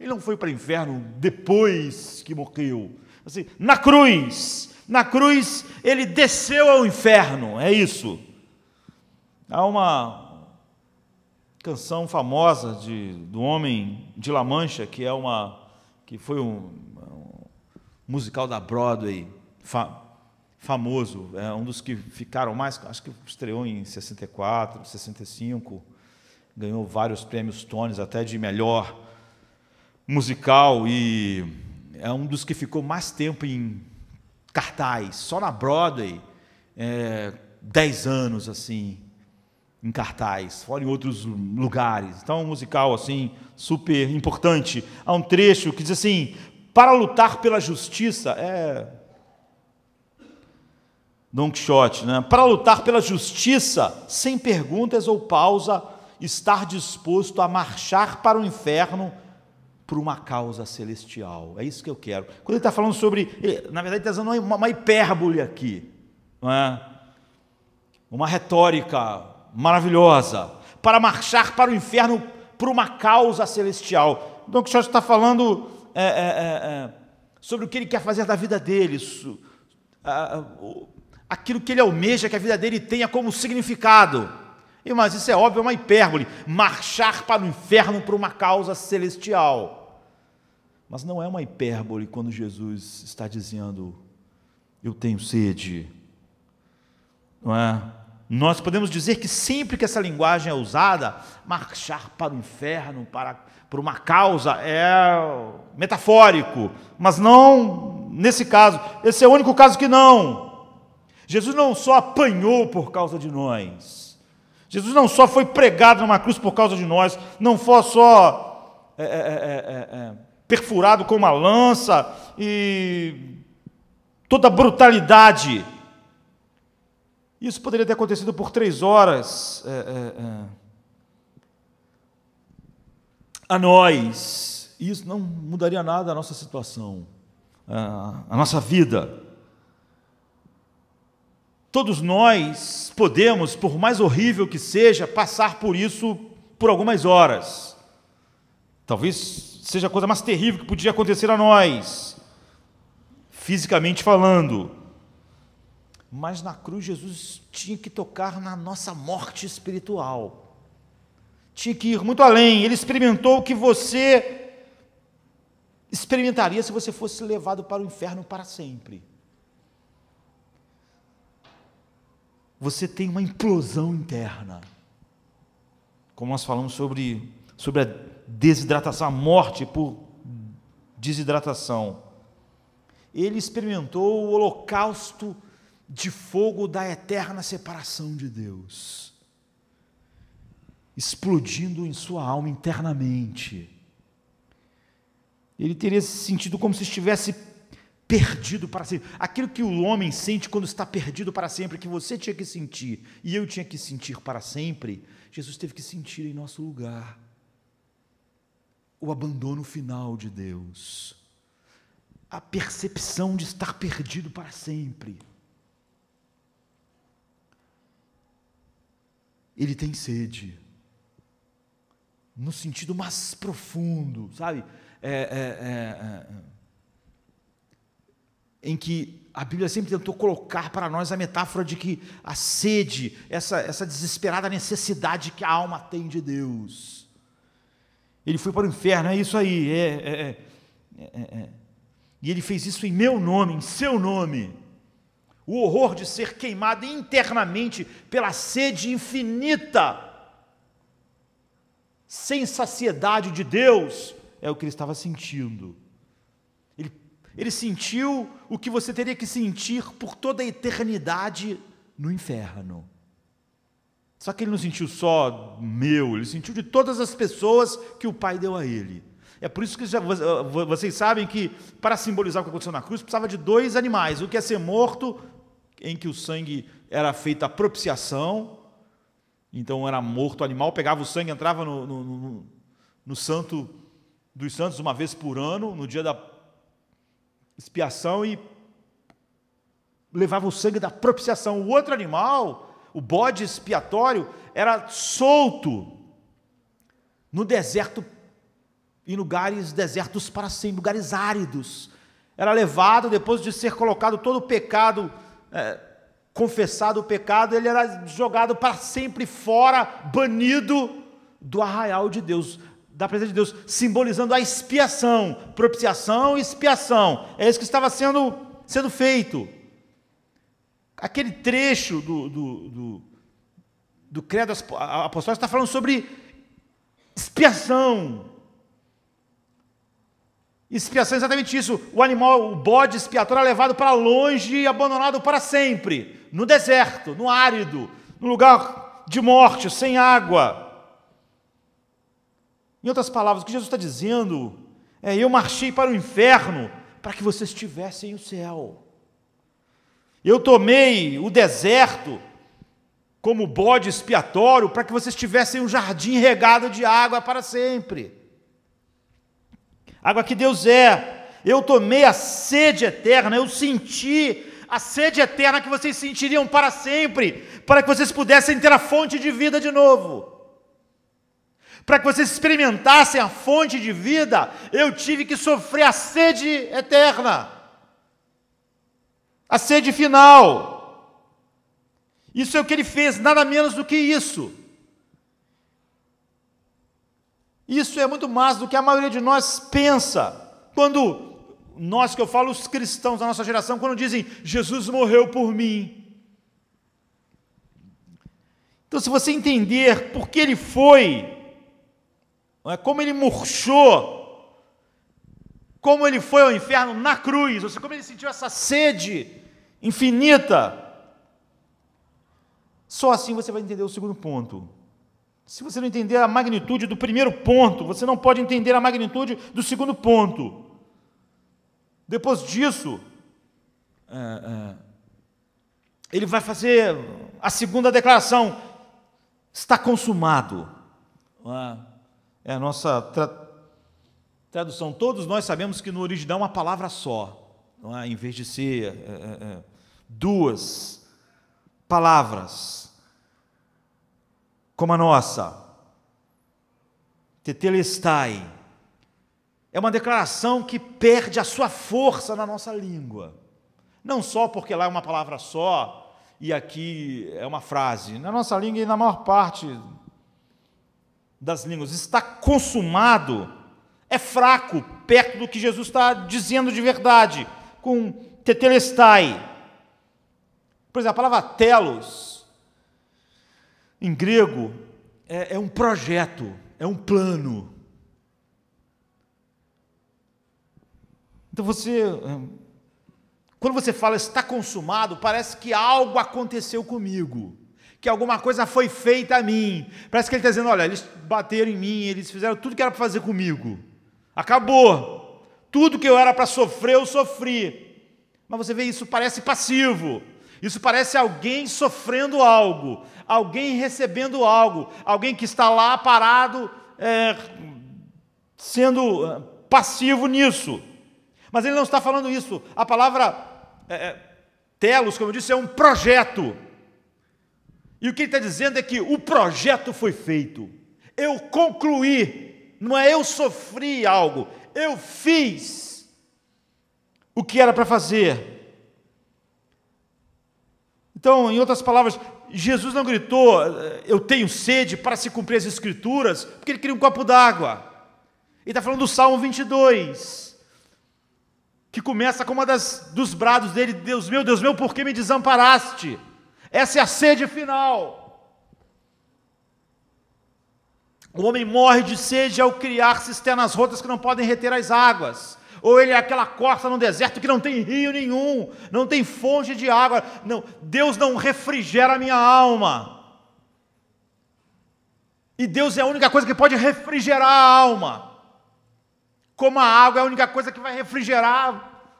Ele não foi para o inferno depois que morreu. Assim, na cruz, na cruz, ele desceu ao inferno, é isso. Há uma canção famosa de, do homem de La Mancha, que é uma que foi um, um musical da Broadway, fa, famoso, é um dos que ficaram mais, acho que estreou em 64, 65, ganhou vários prêmios Tones, até de melhor musical e é um dos que ficou mais tempo em cartaz, só na Broadway, é, 10 anos assim, em cartaz, fora em outros lugares. Então, é um musical assim, super importante. Há um trecho que diz assim: para lutar pela justiça, é. Don Quixote, né? Para lutar pela justiça, sem perguntas ou pausa, estar disposto a marchar para o inferno por uma causa celestial. É isso que eu quero. Quando ele está falando sobre. Eh, na verdade, está usando uma, uma hipérbole aqui. É? Uma retórica maravilhosa. Para marchar para o inferno por uma causa celestial. Então, o o Quixote está falando é é, é, é, sobre o que ele quer fazer da vida dele. Isso, aquilo que ele almeja que a vida dele tenha como significado. Mas isso é óbvio, é uma hipérbole. Marchar para o inferno por uma causa celestial. Mas não é uma hipérbole quando Jesus está dizendo: Eu tenho sede. Não é? Nós podemos dizer que sempre que essa linguagem é usada, marchar para o inferno, para, por uma causa, é metafórico, mas não nesse caso. Esse é o único caso que não. Jesus não só apanhou por causa de nós, Jesus não só foi pregado numa cruz por causa de nós, não foi só é, é, é, perfurado com uma lança e toda brutalidade. Isso poderia ter acontecido por três horas a nós. Isso não mudaria nada a nossa situação, a nossa vida. Todos nós podemos, por mais horrível que seja, passar por isso por algumas horas. Talvez seja a coisa mais terrível que podia acontecer a nós, fisicamente falando. Mas na cruz Jesus tinha que tocar na nossa morte espiritual. Tinha que ir muito além. Ele experimentou o que você experimentaria se você fosse levado para o inferno para sempre. você tem uma implosão interna. Como nós falamos sobre, sobre a desidratação, a morte por desidratação. Ele experimentou o holocausto de fogo da eterna separação de Deus, explodindo em sua alma internamente. Ele teria se sentido como se estivesse perdido para sempre. Aquilo que o homem sente quando está perdido para sempre, que você tinha que sentir e eu tinha que sentir para sempre, Jesus teve que sentir em nosso lugar. O abandono final de Deus, a percepção de estar perdido para sempre. Ele tem sede, no sentido mais profundo, sabe? É, é, é, é em que a Bíblia sempre tentou colocar para nós a metáfora de que a sede, essa, essa desesperada necessidade que a alma tem de Deus. Ele foi para o inferno, é isso aí, é, é, é, E ele fez isso em meu nome, em seu nome. O horror de ser queimado internamente pela sede infinita, sem saciedade de Deus, é o que ele estava sentindo. Ele sentiu o que você teria que sentir por toda a eternidade no inferno. Só que ele não sentiu só meu, ele sentiu de todas as pessoas que o Pai deu a ele. É por isso que vocês sabem que, para simbolizar o que aconteceu na cruz, precisava de dois animais: o que é ser morto, em que o sangue era feita a propiciação, então era morto o animal, pegava o sangue, entrava no, no, no, no santo dos santos uma vez por ano, no dia da expiação e levava o sangue da propiciação. O outro animal, o bode expiatório, era solto no deserto, em lugares desertos para sempre, lugares áridos. Era levado, depois de ser colocado todo o pecado, é, confessado o pecado, ele era jogado para sempre fora, banido do arraial de Deus da presença de Deus, simbolizando a expiação, propiciação e expiação. É isso que estava sendo, sendo feito. Aquele trecho do, do, do, do credo apostólico está falando sobre expiação. Expiação é exatamente isso. O animal, o bode expiatório é levado para longe e abandonado para sempre, no deserto, no árido, no lugar de morte, sem água. Em outras palavras, o que Jesus está dizendo é: eu marchei para o inferno para que vocês estivessem no céu. Eu tomei o deserto como bode expiatório para que vocês tivessem um jardim regado de água para sempre. Água que Deus é. Eu tomei a sede eterna, eu senti a sede eterna que vocês sentiriam para sempre, para que vocês pudessem ter a fonte de vida de novo para que vocês experimentassem a fonte de vida, eu tive que sofrer a sede eterna, a sede final. Isso é o que ele fez, nada menos do que isso. Isso é muito mais do que a maioria de nós pensa. Quando nós que eu falo, os cristãos da nossa geração, quando dizem Jesus morreu por mim. Então, se você entender por que ele foi não é? Como ele murchou. Como ele foi ao inferno na cruz. Ou seja, como ele sentiu essa sede infinita. Só assim você vai entender o segundo ponto. Se você não entender a magnitude do primeiro ponto, você não pode entender a magnitude do segundo ponto. Depois disso, é, é, ele vai fazer a segunda declaração: está consumado. É? é a nossa tra tradução. Todos nós sabemos que no original é uma palavra só, não é? em vez de ser é, é, é, duas palavras, como a nossa. Tetelestai. É uma declaração que perde a sua força na nossa língua. Não só porque lá é uma palavra só e aqui é uma frase. Na nossa língua e na maior parte das línguas, está consumado, é fraco perto do que Jesus está dizendo de verdade, com tetelestai. Por exemplo, a palavra telos, em grego, é, é um projeto, é um plano. Então você, é, quando você fala está consumado, parece que algo aconteceu comigo que alguma coisa foi feita a mim. Parece que ele está dizendo: olha, eles bateram em mim, eles fizeram tudo que era para fazer comigo. Acabou. Tudo que eu era para sofrer, eu sofri. Mas você vê, isso parece passivo. Isso parece alguém sofrendo algo, alguém recebendo algo, alguém que está lá parado, é, sendo é, passivo nisso. Mas ele não está falando isso. A palavra é, é telos, como eu disse, é um projeto. E o que ele está dizendo é que o projeto foi feito. Eu concluí, não é eu sofri algo, eu fiz o que era para fazer. Então, em outras palavras, Jesus não gritou, eh, eu tenho sede para se cumprir as escrituras, porque ele queria um copo d'água. Ele está falando do Salmo 22, que começa com uma das, dos brados dele, Deus meu, Deus meu, por que me desamparaste? Essa é a sede final. O homem morre de sede ao criar cisternas rotas que não podem reter as águas. Ou ele é aquela costa no deserto que não tem rio nenhum, não tem fonte de água. Não, Deus não refrigera a minha alma. E Deus é a única coisa que pode refrigerar a alma. Como a água é a única coisa que vai refrigerar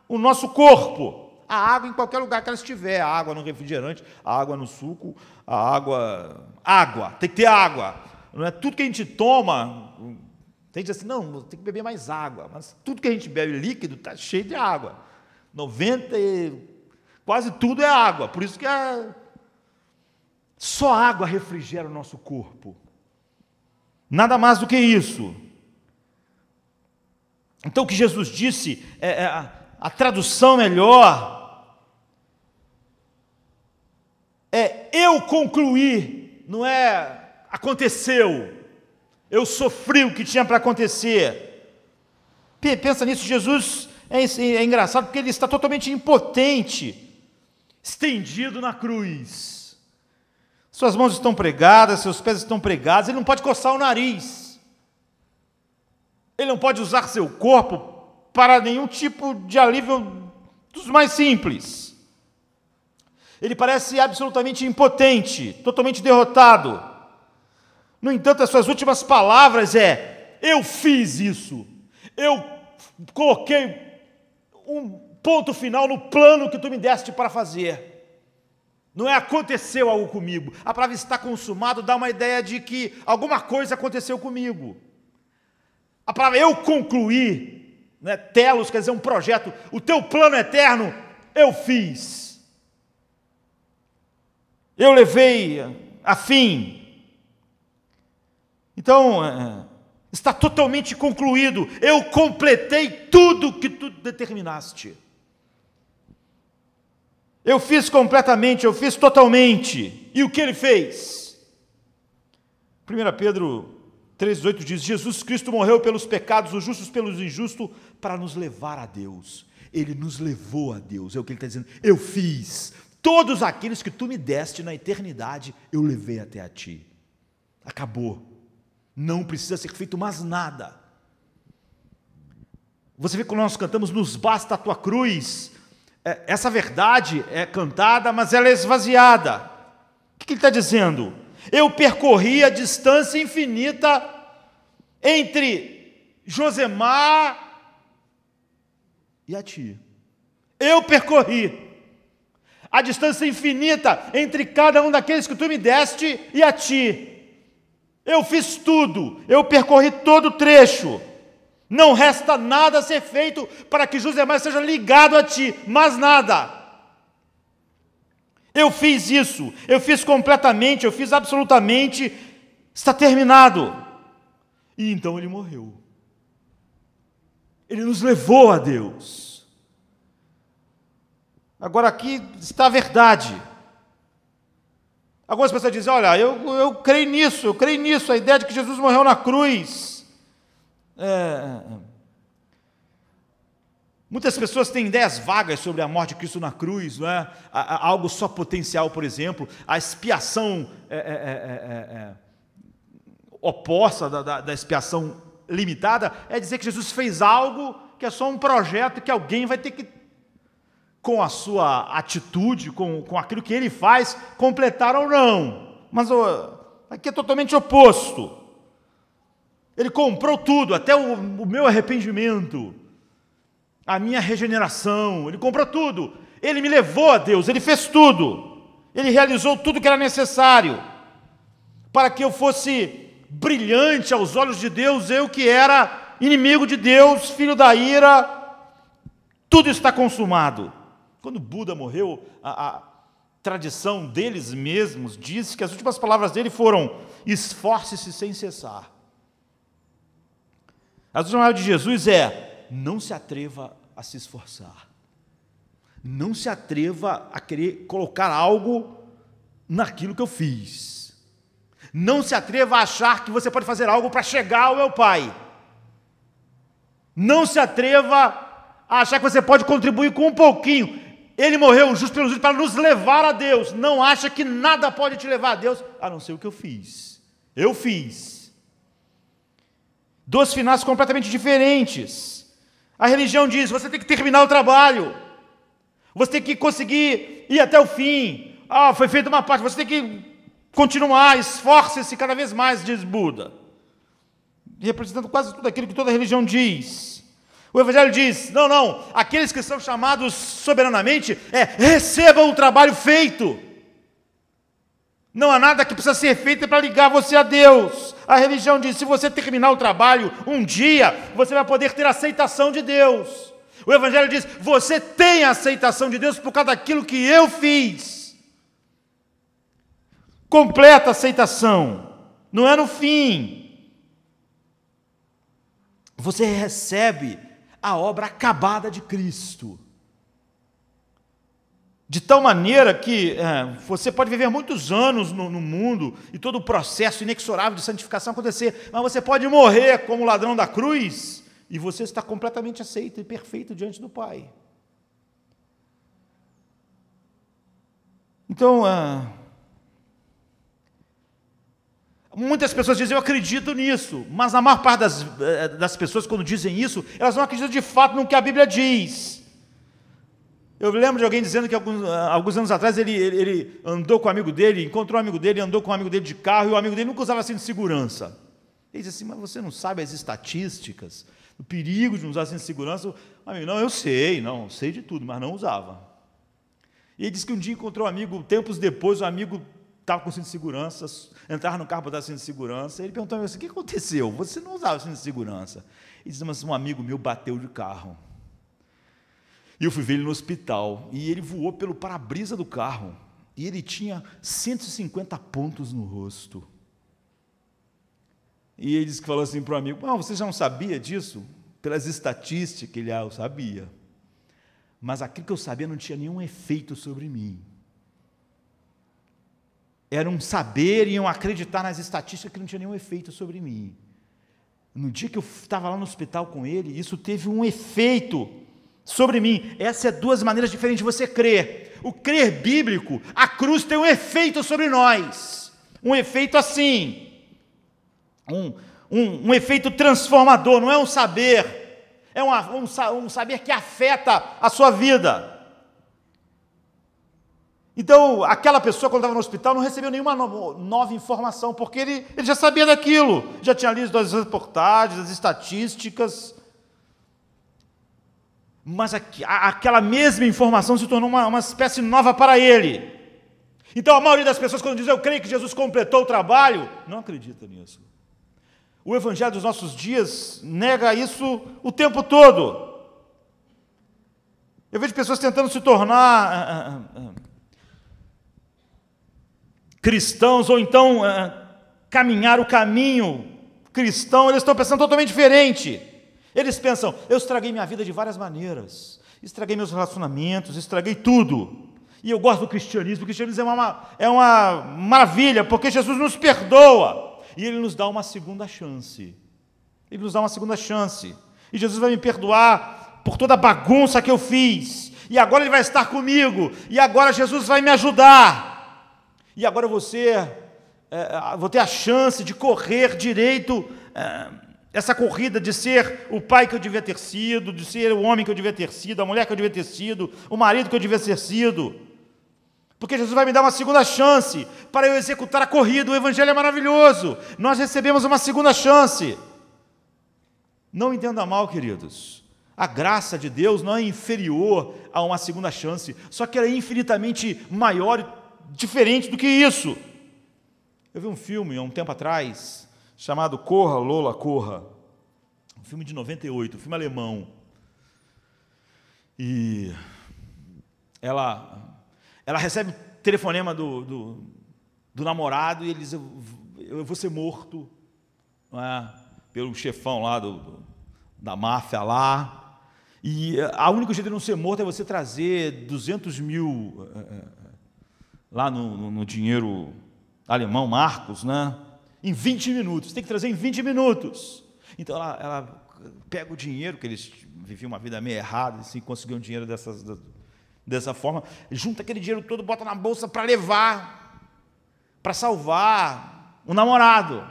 o nosso corpo. A água em qualquer lugar que ela estiver, a água no refrigerante, a água no suco, a água. Água, tem que ter água. Não é tudo que a gente toma. Tem gente assim, não, tem que beber mais água. Mas tudo que a gente bebe líquido está cheio de água. 90 e quase tudo é água. Por isso que é... só água refrigera o nosso corpo. Nada mais do que isso. Então o que Jesus disse, é, é, a, a tradução melhor é eu concluí, não é aconteceu, eu sofri o que tinha para acontecer. Pensa nisso, Jesus é, é engraçado porque ele está totalmente impotente, estendido na cruz. Suas mãos estão pregadas, seus pés estão pregados, ele não pode coçar o nariz, ele não pode usar seu corpo para nenhum tipo de alívio dos mais simples. Ele parece absolutamente impotente, totalmente derrotado. No entanto, as suas últimas palavras é: Eu fiz isso. Eu coloquei um ponto final no plano que tu me deste para fazer. Não é aconteceu algo comigo. A palavra está consumado dá uma ideia de que alguma coisa aconteceu comigo. A palavra eu concluí, né, telos quer dizer um projeto, o teu plano eterno eu fiz eu levei a fim. Então, é, está totalmente concluído, eu completei tudo que tu determinaste. Eu fiz completamente, eu fiz totalmente. E o que ele fez? 1 Pedro 3,8 diz: Jesus Cristo morreu pelos pecados, os justos pelos injustos, para nos levar a Deus. Ele nos levou a Deus, é o que ele está dizendo. Eu fiz, Todos aqueles que tu me deste na eternidade, eu levei até a ti. Acabou. Não precisa ser feito mais nada. Você vê quando nós cantamos Nos basta a tua cruz. É, essa verdade é cantada, mas ela é esvaziada. O que, que ele está dizendo? Eu percorri a distância infinita entre Josemar e a ti. Eu percorri a distância infinita entre cada um daqueles que tu me deste e a ti. Eu fiz tudo, eu percorri todo o trecho. Não resta nada a ser feito para que José mais seja ligado a ti, mas nada. Eu fiz isso, eu fiz completamente, eu fiz absolutamente, está terminado. E então ele morreu. Ele nos levou a Deus. Agora aqui está a verdade. Algumas pessoas dizem: olha, eu, eu creio nisso, eu creio nisso, a ideia de que Jesus morreu na cruz. É... Muitas pessoas têm ideias vagas sobre a morte de Cristo na cruz, não é? algo só potencial, por exemplo, a expiação é é, é, é, é, oposta da, da, da expiação limitada, é dizer que Jesus fez algo que é só um projeto que alguém vai ter que com a sua atitude, com, com aquilo que ele faz, completar ou não. Mas oh, aqui é totalmente oposto. Ele comprou tudo, até o, o meu arrependimento, a minha regeneração, ele comprou tudo. Ele me levou a Deus, ele fez tudo. Ele realizou tudo que era necessário para que eu fosse brilhante aos olhos de Deus, eu que era inimigo de Deus, filho da ira. Tudo está consumado. Quando Buda morreu, a, a tradição deles mesmos diz que as últimas palavras dele foram: esforce-se sem cessar. A última de Jesus é: não se atreva a se esforçar. Não se atreva a querer colocar algo naquilo que eu fiz. Não se atreva a achar que você pode fazer algo para chegar ao meu Pai. Não se atreva a achar que você pode contribuir com um pouquinho. Ele morreu justo pelos para nos levar a Deus. Não acha que nada pode te levar a Deus, a não ser o que eu fiz. Eu fiz. Dois finais completamente diferentes. A religião diz: você tem que terminar o trabalho. Você tem que conseguir ir até o fim. Ah, foi feita uma parte, você tem que continuar, esforce-se cada vez mais, diz Buda. Representando quase tudo aquilo que toda religião diz. O Evangelho diz: não, não, aqueles que são chamados soberanamente, é recebam o trabalho feito. Não há nada que precisa ser feito para ligar você a Deus. A religião diz: se você terminar o trabalho um dia, você vai poder ter aceitação de Deus. O Evangelho diz: você tem a aceitação de Deus por causa daquilo que eu fiz. Completa aceitação, não é no fim. Você recebe a obra acabada de Cristo. De tal maneira que é, você pode viver muitos anos no, no, mundo e todo o processo inexorável de santificação acontecer, mas você pode morrer como ladrão da cruz e você está completamente aceito e perfeito diante do Pai. Então, a é, Muitas pessoas dizem, eu acredito nisso, mas a maior parte das, eh, das pessoas, quando dizem isso, elas não acreditam de fato no que a Bíblia diz. Eu lembro de alguém dizendo que alguns, eh, alguns anos atrás ele, ele, ele, andou com um amigo dele, encontrou um amigo dele, andou com um amigo dele de carro, e o amigo dele nunca usava cinto de segurança. Ele disse assim, mas você não sabe as estatísticas, o perigo de usar cinto de segurança? O amigo, não, eu sei, não, sei de tudo, mas não usava. E ele disse que um dia encontrou um amigo, tempos depois, um amigo estava com cinto de segurança, entrava no carro para dar cinto de segurança. Ele perguntou assim: o que aconteceu? Você não usava cinto de segurança? E disse: mas um amigo meu bateu de carro. E eu fui ver ele no hospital. E ele voou pelo para-brisa do carro. E ele tinha 150 pontos no rosto. E ele disse que falou assim para o amigo: ah, você já não sabia disso? Pelas estatísticas, ele ah, eu sabia. Mas aquilo que eu sabia não tinha nenhum efeito sobre mim era um saber e um acreditar nas estatísticas que não tinha nenhum efeito sobre mim. No dia que eu estava lá no hospital com ele, isso teve um efeito sobre mim. Essas são é duas maneiras diferentes de você crer. O crer bíblico, a cruz tem um efeito sobre nós. Um efeito assim. Um, um, um efeito transformador, não é um saber. É um, um, um saber que afeta a sua vida. Então, aquela pessoa, quando estava no hospital, não recebeu nenhuma nova informação, porque ele, ele já sabia daquilo, já tinha lido as reportagens, as estatísticas. Mas a, aquela mesma informação se tornou uma, uma espécie nova para ele. Então, a maioria das pessoas, quando diz eu creio que Jesus completou o trabalho, não acredita nisso. O evangelho dos nossos dias nega isso o tempo todo. Eu vejo pessoas tentando se tornar ah, ah, ah, cristãos, ou então uh, caminhar o caminho cristão, eles estão pensando totalmente diferente. Eles pensam: eu estraguei minha vida de várias maneiras, estraguei meus relacionamentos, estraguei tudo. E eu gosto do cristianismo, o cristianismo é uma, é uma maravilha, porque Jesus nos perdoa e ele nos dá uma segunda chance. Ele nos dá uma segunda chance. E Jesus vai me perdoar por toda a bagunça que eu fiz. E agora ele vai estar comigo. E agora Jesus vai me ajudar e agora você é, é, vou ter a chance de correr direito é, essa corrida de ser o pai que eu devia ter sido, de ser o homem que eu devia ter sido, a mulher que eu devia ter sido, o marido que eu devia ter sido. Porque Jesus vai me dar uma segunda chance para eu executar a corrida. O Evangelho é maravilhoso. Nós recebemos uma segunda chance. Não entenda mal, queridos. A graça de Deus não é inferior a uma segunda chance, só que ela é infinitamente maior diferente do que isso. Eu vi um filme há um tempo atrás chamado Corra, Lola, Corra. Um filme de 98, um filme alemão. E ela, ela recebe telefonema do, do, do namorado e ele diz: eu, eu vou ser morto é? pelo chefão lá do, do, da máfia lá. E a única jeito de não ser morto é você trazer 200 mil eh, eh, lá no, no, no dinheiro alemão, Marcos, né? Em 20 minutos, tem que trazer em 20 minutos. Então ela, ela pega o dinheiro, que eles viviam uma vida meio errada, assim, conseguiam dinheiro dessas, dessa forma, junta aquele dinheiro todo, bota na bolsa para levar, para salvar o namorado.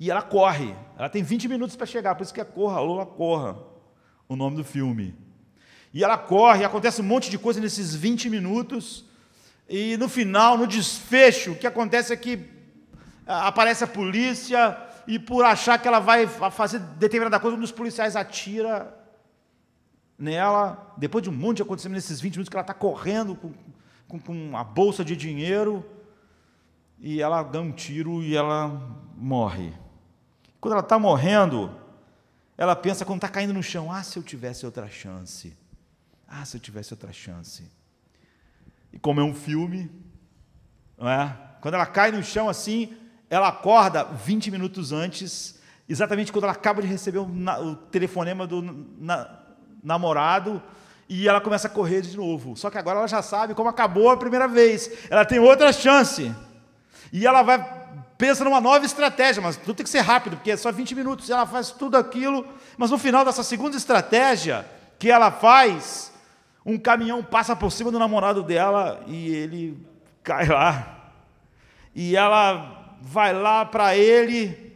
E ela corre, ela tem 20 minutos para chegar, por isso que é Corra, Lola Corra, o nome do filme. E ela corre, acontece um monte de coisa nesses 20 minutos, e no final, no desfecho, o que acontece é que ah, aparece a polícia e por achar que ela vai fazer determinada coisa, um dos policiais atira nela, depois de um monte de acontecimento nesses 20 minutos que ela está correndo com, com, com a bolsa de dinheiro, e ela dá um tiro e ela morre. Quando ela está morrendo, ela pensa, quando está caindo no chão, ah, se eu tivesse outra chance. Ah, se eu tivesse outra chance. E como é um filme, não é? Quando ela cai no chão assim, ela acorda 20 minutos antes, exatamente quando ela acaba de receber o, na, o telefonema do na, namorado, e ela começa a correr de novo. Só que agora ela já sabe como acabou a primeira vez. Ela tem outra chance. E ela vai pensa numa nova estratégia, mas tudo tem que ser rápido, porque é só 20 minutos. Ela faz tudo aquilo, mas no final dessa segunda estratégia que ela faz, um caminhão passa por cima do namorado dela e ele cai lá. E ela vai lá para ele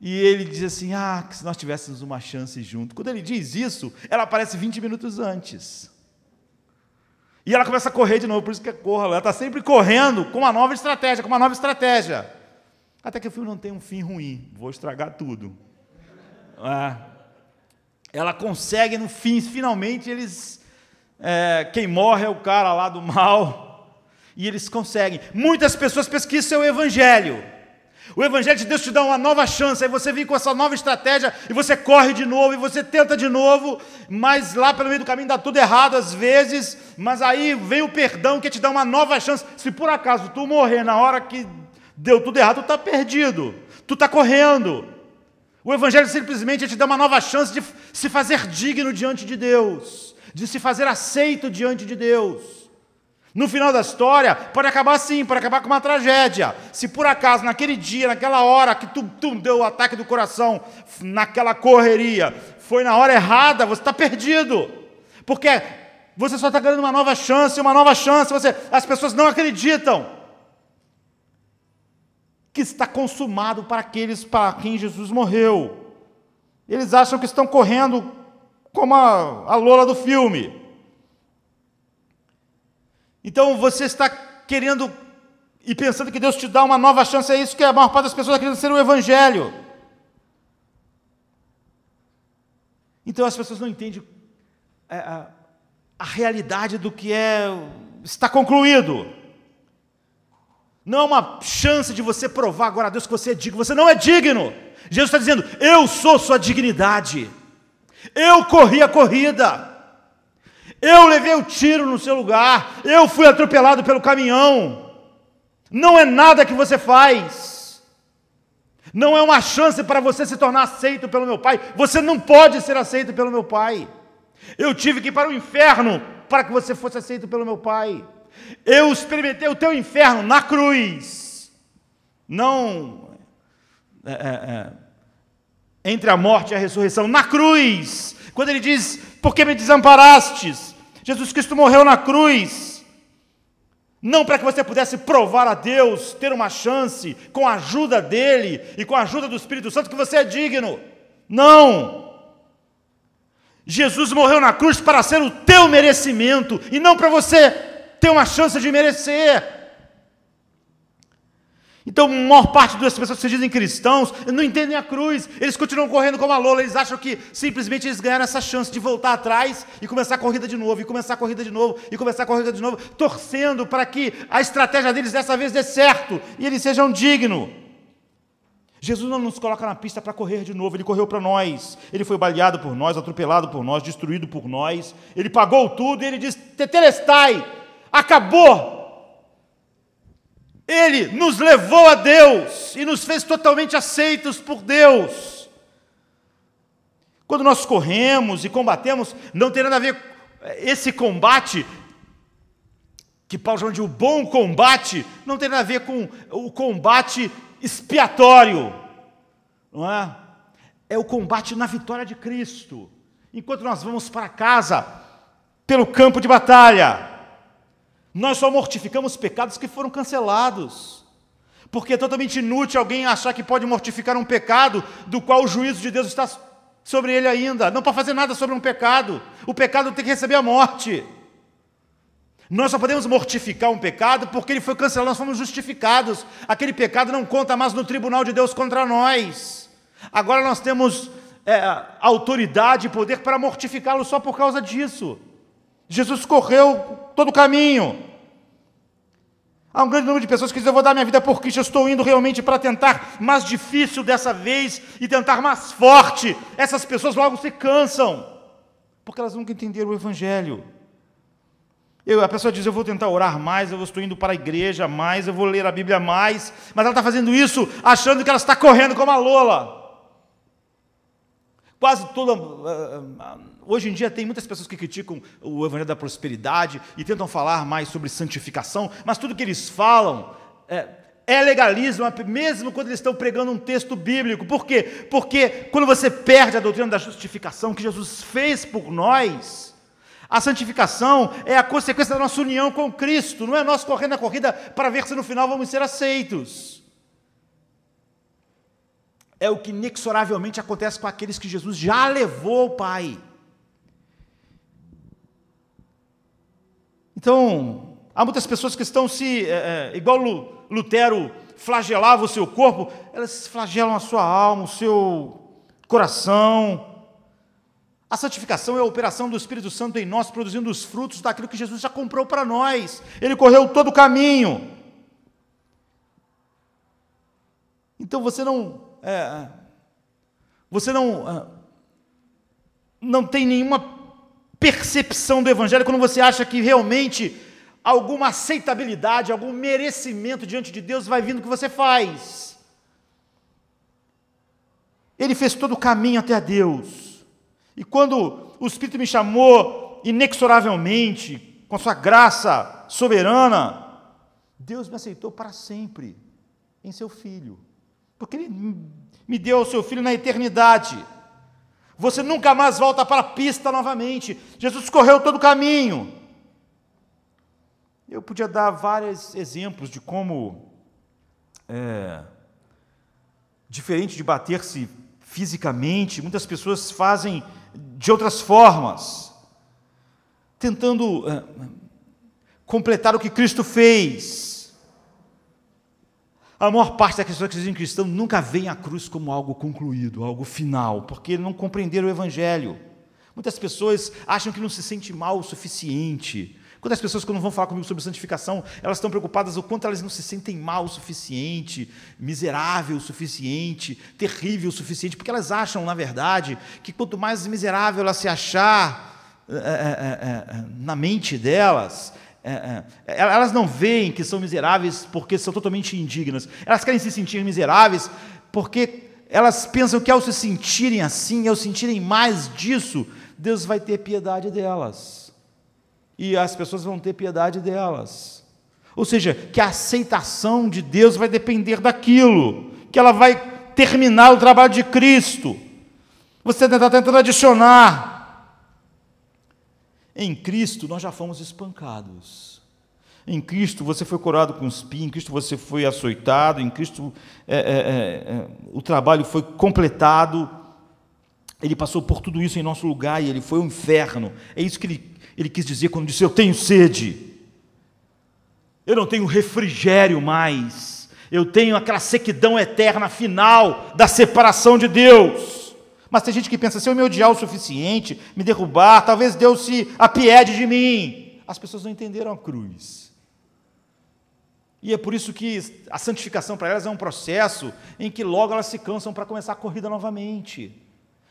e ele diz assim: Ah, que se nós tivéssemos uma chance junto. Quando ele diz isso, ela aparece 20 minutos antes. E ela começa a correr de novo, por isso que é corra. Ela está sempre correndo com uma nova estratégia, com uma nova estratégia. Até que o filme não tem um fim ruim. Vou estragar tudo. É. Ela consegue, no fim, finalmente eles é, quem morre é o cara lá do mal, e eles conseguem. Muitas pessoas pesquisam o evangelho. O Evangelho de Deus te dá uma nova chance, aí você vem com essa nova estratégia e você corre de novo e você tenta de novo, mas lá pelo meio do caminho dá tudo errado às vezes, mas aí vem o perdão que te dá uma nova chance. Se por acaso tu morrer na hora que deu tudo errado, tu está perdido, tu está correndo. O Evangelho simplesmente te dá uma nova chance de se fazer digno diante de Deus de se fazer aceito diante de Deus. No final da história, pode acabar assim, pode acabar com uma tragédia. Se por acaso, naquele dia, naquela hora que tu, tu deu o ataque do coração, naquela correria, foi na hora errada, você está perdido. Porque você só está ganhando uma nova chance, uma nova chance, você, as pessoas não acreditam que está consumado para aqueles para quem Jesus morreu. Eles acham que estão correndo como a, a Lola do filme. Então você está querendo e pensando que Deus te dá uma nova chance, é isso que a maior parte das pessoas querendo ser o Evangelho. Então as pessoas não entendem a, é, a, a realidade do que é está concluído. Não é uma chance de você provar agora a Deus que você é digno. Você não é digno. Jesus está dizendo: Eu sou sua dignidade. Eu corri a corrida. Eu levei o um tiro no seu lugar. Eu fui atropelado pelo caminhão. Não é nada que você faz. Não é uma chance para você se tornar aceito pelo meu pai. Você não pode ser aceito pelo meu pai. Eu tive que ir para o inferno para que você fosse aceito pelo meu pai. Eu experimentei o teu inferno na cruz. Não. É, é, é entre a morte e a ressurreição, na cruz, quando ele diz: Por que me desamparastes? Jesus Cristo morreu na cruz, não para que você pudesse provar a Deus, ter uma chance, com a ajuda dele e com a ajuda do Espírito Santo, que você é digno. Não! Jesus morreu na cruz para ser o teu merecimento e não para você ter uma chance de merecer. Então, a maior parte das pessoas que se dizem cristãos não entendem a cruz. Eles continuam correndo como a lola. Eles acham que simplesmente eles ganharam essa chance de voltar atrás e começar a corrida de novo, e começar a corrida de novo, e começar a corrida de novo, torcendo para que a estratégia deles dessa vez dê certo e eles sejam dignos. Jesus não nos coloca na pista para correr de novo. Ele correu para nós. Ele foi baleado por nós, atropelado por nós, destruído por nós. Ele pagou tudo e ele diz: Tetelestai, acabou ele nos levou a Deus e nos fez totalmente aceitos por Deus. Quando nós corremos e combatemos, não tem nada a ver esse combate que Paulo chama de o bom combate, não tem nada a ver com o combate expiatório, não é? É o combate na vitória de Cristo. Enquanto nós vamos para casa pelo campo de batalha, nós só mortificamos pecados que foram cancelados. Porque é totalmente inútil alguém achar que pode mortificar um pecado do qual o juízo de Deus está sobre ele ainda. Não para fazer nada sobre um pecado. O pecado tem que receber a morte. Nós só podemos mortificar um pecado porque ele foi cancelado, nós fomos justificados. Aquele pecado não conta mais no tribunal de Deus contra nós. Agora nós temos é, autoridade e poder para mortificá-lo só por causa disso. Jesus correu todo o caminho. Há um grande número de pessoas que dizem: Eu vou dar minha vida por Cristo, eu estou indo realmente para tentar mais difícil dessa vez e tentar mais forte. Essas pessoas logo se cansam, porque elas nunca entenderam o Evangelho. Eu, a pessoa diz: Eu vou tentar orar mais, eu estou indo para a igreja mais, eu vou ler a Bíblia mais, mas ela está fazendo isso achando que ela está correndo como a Lola. Quase toda. Hoje em dia tem muitas pessoas que criticam o evangelho da prosperidade e tentam falar mais sobre santificação, mas tudo que eles falam é, é legalismo, é mesmo quando eles estão pregando um texto bíblico. Por quê? Porque quando você perde a doutrina da justificação que Jesus fez por nós, a santificação é a consequência da nossa união com Cristo, não é nós correndo a corrida para ver se no final vamos ser aceitos. É o que inexoravelmente acontece com aqueles que Jesus já levou ao Pai. Então, há muitas pessoas que estão se, é, é, igual Lutero flagelava o seu corpo, elas flagelam a sua alma, o seu coração. A santificação é a operação do Espírito Santo em nós, produzindo os frutos daquilo que Jesus já comprou para nós. Ele correu todo o caminho. Então você não, é, é você não, é, não tem nenhuma percepção do Evangelho, quando você acha que realmente alguma aceitabilidade, algum merecimento diante de Deus vai vindo que você faz. Ele fez todo o caminho até a Deus. E quando o Espírito me chamou inexoravelmente, com a sua graça soberana, Deus me aceitou para sempre em seu filho. Porque ele me deu ao seu filho na eternidade. Você nunca mais volta para a pista novamente. Jesus correu todo o caminho. Eu podia dar vários exemplos de como, é, diferente de bater-se fisicamente, muitas pessoas fazem de outras formas, tentando é, completar o que Cristo fez a maior parte das pessoas que dizem cristão nunca veem a cruz como algo concluído, algo final, porque não compreenderam o Evangelho. Muitas pessoas acham que não se sente mal o suficiente. Quantas pessoas, quando vão falar comigo sobre santificação, elas estão preocupadas o quanto elas não se sentem mal o suficiente, miserável o suficiente, terrível o suficiente, porque elas acham, na verdade, que quanto mais miserável ela se achar é, é, é, na mente delas, é, é, elas não veem que são miseráveis porque são totalmente indignas. Elas querem se sentir miseráveis porque elas pensam que ao se sentirem assim, ao sentirem mais disso, Deus vai ter piedade delas. E as pessoas vão ter piedade delas. Ou seja, que a aceitação de Deus vai depender daquilo, que ela vai terminar o trabalho de Cristo. Você está tentando adicionar em Cristo nós já fomos espancados. Em Cristo você foi curado com espinho, em Cristo você foi açoitado, em Cristo é, é, é, é, o trabalho foi completado. Ele passou por tudo isso em nosso lugar e ele foi ao inferno. É isso que ele, ele quis dizer quando disse: Eu tenho sede, eu não tenho refrigério mais, eu tenho aquela sequidão eterna final da separação de Deus. Mas tem gente que pensa: se eu me odiar o suficiente, me derrubar, talvez Deus se apiede de mim. As pessoas não entenderam a cruz. E é por isso que a santificação para elas é um processo em que logo elas se cansam para começar a corrida novamente.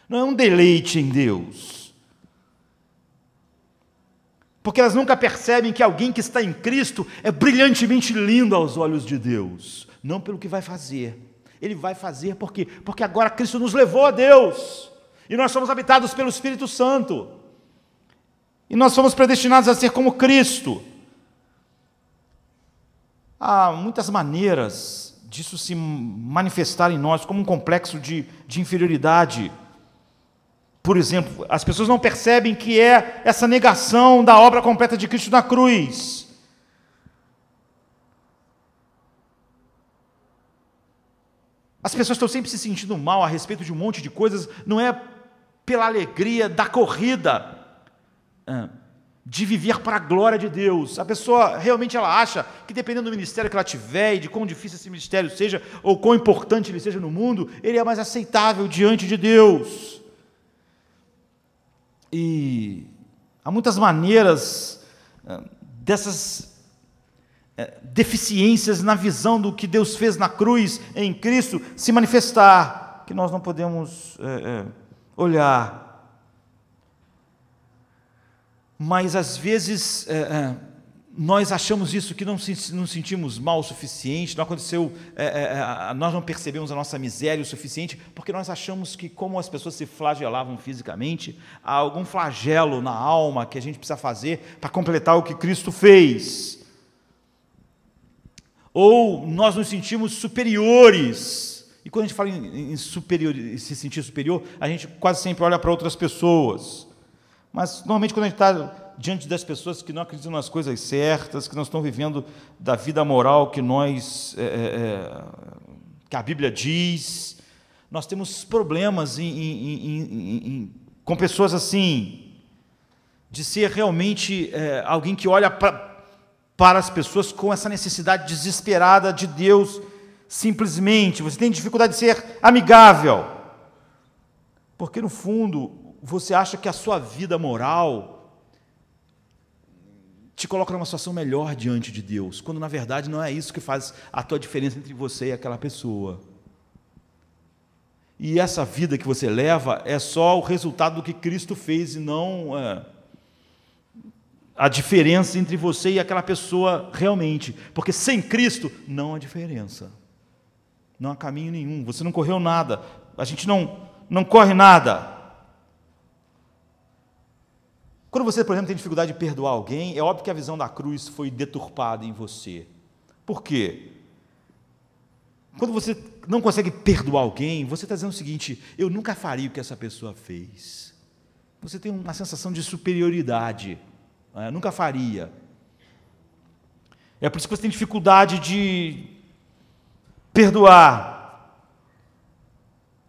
Não é um deleite em Deus. Porque elas nunca percebem que alguém que está em Cristo é brilhantemente lindo aos olhos de Deus, não pelo que vai fazer, ele vai fazer, por quê? Porque agora Cristo nos levou a Deus, e nós somos habitados pelo Espírito Santo, e nós somos predestinados a ser como Cristo. Há muitas maneiras disso se manifestar em nós, como um complexo de, de inferioridade. Por exemplo, as pessoas não percebem que é essa negação da obra completa de Cristo na cruz. As pessoas estão sempre se sentindo mal a respeito de um monte de coisas, não é pela alegria da corrida, é, de viver para a glória de Deus. A pessoa realmente ela acha que dependendo do ministério que ela tiver e de quão difícil esse ministério seja ou quão importante ele seja no mundo, ele é mais aceitável diante de Deus. E há muitas maneiras é, dessas é, deficiências na visão do que Deus fez na cruz em Cristo se manifestar, que nós não podemos é, é, olhar. Mas às vezes é, é nós achamos isso, que não nos sentimos mal o suficiente, não aconteceu, é, nós não percebemos a nossa miséria o suficiente, porque nós achamos que, como as pessoas se flagelavam fisicamente, há algum flagelo na alma que a gente precisa fazer para completar o que Cristo fez ou nós nos sentimos superiores. E quando a gente fala em, superior, em se sentir superior, a gente quase sempre olha para outras pessoas. Mas normalmente quando a gente está diante das pessoas que não acreditam nas coisas certas, que não estão vivendo da vida moral que nós é, é, é que a Bíblia diz, nós temos problemas em, em, com pessoas assim de ser realmente é, alguém que olha para para as pessoas com essa necessidade desesperada de Deus, simplesmente. Você tem dificuldade de ser amigável, porque no fundo você acha que a sua vida moral te coloca numa situação melhor diante de Deus, quando na verdade não é isso que faz a tua diferença entre você e aquela pessoa. E essa vida que você leva é só o resultado do que Cristo fez e não. É, a diferença entre você e aquela pessoa realmente. Porque sem Cristo não há diferença. Não há caminho nenhum. Você não correu nada. A gente não, não corre nada. Quando você, por exemplo, tem dificuldade de perdoar alguém, é óbvio que a visão da cruz foi deturpada em você. Por quê? Quando você não consegue perdoar alguém, você está dizendo o seguinte: eu nunca faria o que essa pessoa fez. Você tem uma sensação de superioridade. Né? nunca faria. É por isso que você tem dificuldade de perdoar.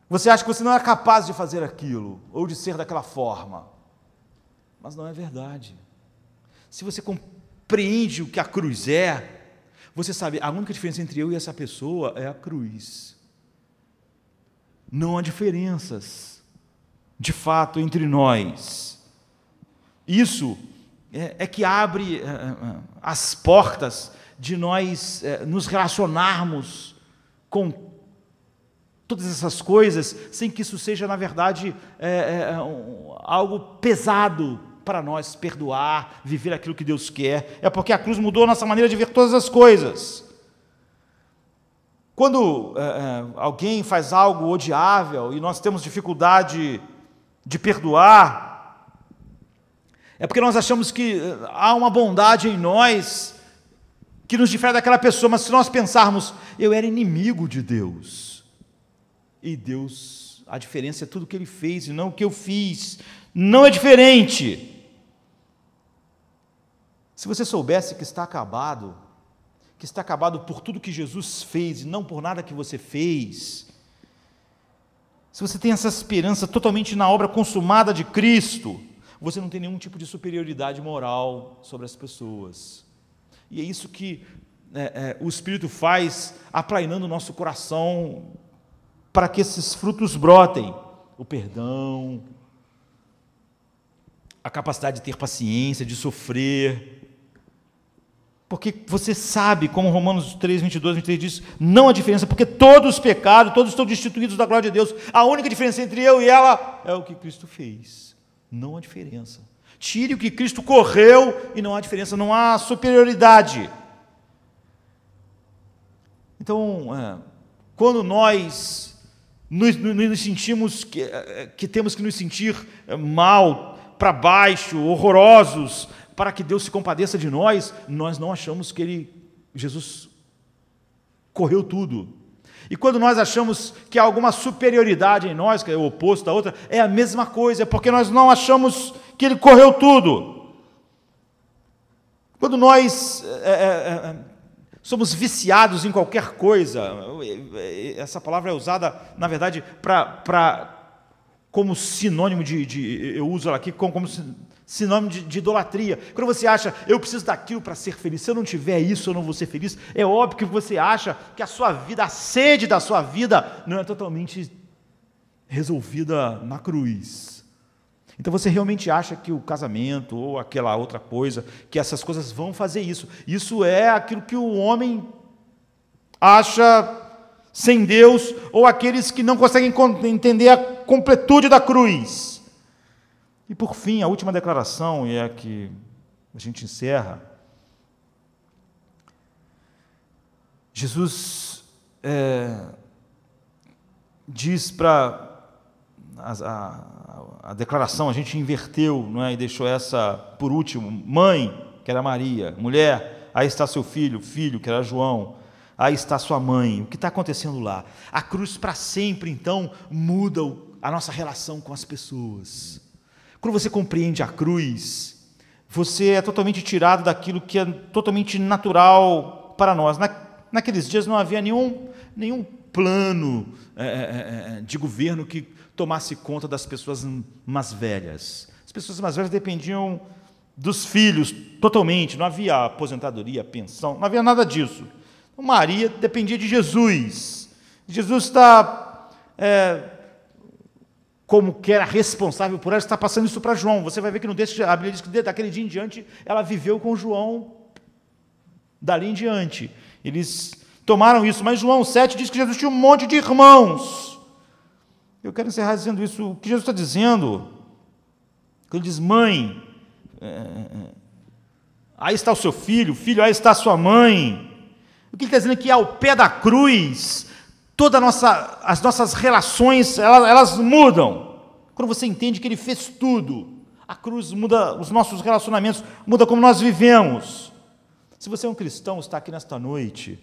Você acha que você não é capaz de fazer aquilo ou de ser daquela forma. Mas não é verdade. Se você compreende o que a cruz é, você sabe, a única diferença entre eu e essa pessoa é a cruz. Não há diferenças, de fato, entre nós. Isso é, é, que abre é, é, as portas de nós nos relacionarmos com todas essas coisas, sem que isso seja, na verdade, algo pesado para nós perdoar, viver aquilo que Deus quer. É porque a cruz mudou a nossa maneira de ver todas as coisas. Quando é, alguém faz algo odiável e nós temos dificuldade de perdoar, é porque nós achamos que eh, há uma bondade em nós que nos difere daquela pessoa, mas se nós pensarmos, eu era inimigo de Deus, e Deus, a diferença é tudo o que ele fez e não o que eu fiz, não é diferente. Se você soubesse que está acabado, que está acabado por tudo que Jesus fez e não por nada que você fez, se você tem essa esperança totalmente na obra consumada de Cristo, você não tem nenhum tipo de superioridade moral sobre as pessoas. E é isso que é, é, o Espírito faz, aplainando o nosso coração para que esses frutos brotem: o perdão, a capacidade de ter paciência, de sofrer. Porque você sabe, como Romanos 3, 22, 23 diz, não há diferença, porque todos pecaram, todos estão destituídos da glória de Deus. A única diferença entre eu e ela é o que Cristo fez. Não há diferença. Tire o que Cristo correu e não há diferença, não há superioridade. Então, é, quando nós nos, nos sentimos que, é, que temos que nos sentir é, mal, para baixo, horrorosos, para que Deus se compadeça de nós, nós não achamos que ele Jesus correu tudo. E quando nós achamos que há alguma superioridade em nós, que é o oposto da outra, é a mesma coisa, é porque nós não achamos que ele correu tudo. Quando nós é, é, é, é somos viciados em qualquer coisa, essa palavra é usada, na verdade, para como sinônimo de, de, Eu uso ela aqui como, como sinônimo de, de, idolatria. Quando você acha, eu preciso daquilo para ser feliz, se eu não tiver isso, eu não vou ser feliz, é óbvio que você acha que a sua vida, a sede da sua vida, não é totalmente resolvida na cruz. Então você realmente acha que o casamento ou aquela outra coisa, que essas coisas vão fazer isso. Isso é aquilo que o homem acha sem Deus ou aqueles que não conseguem entender a completude da cruz. E por fim, a última declaração, e é a que a gente encerra. Jesus é, diz para. A, a, a, declaração, a gente inverteu não é? e deixou essa por último. Mãe, que era Maria. Mulher, aí está seu filho. Filho, que era João aí está sua mãe. O que está acontecendo lá? A cruz para sempre, então, muda a nossa relação com as pessoas. Quando você compreende a cruz, você é totalmente tirado daquilo que é totalmente natural para nós. Na, naqueles dias não havia nenhum, nenhum plano é, é, é, é, de governo que tomasse conta das pessoas mais velhas. As pessoas mais velhas dependiam dos filhos totalmente, não havia aposentadoria, pensão, não havia nada disso. Maria dependia de Jesus. Jesus está é, como que era responsável por ela, está passando isso para João. Você vai ver que no texto, a Bíblia diz que daquele dia em diante, ela viveu com João dali em diante. Eles tomaram isso, mas João 7 diz que Jesus tinha um monte de irmãos. Eu quero encerrar dizendo isso. O que Jesus está dizendo? Quando ele diz, mãe, é, aí está o seu filho, filho, aí está a sua mãe. O que ele está dizendo é que ao pé da cruz todas nossa, as nossas relações, elas, elas mudam. Quando você entende que Ele fez tudo, a cruz muda os nossos relacionamentos, muda como nós vivemos. Se você é um cristão, está aqui nesta noite,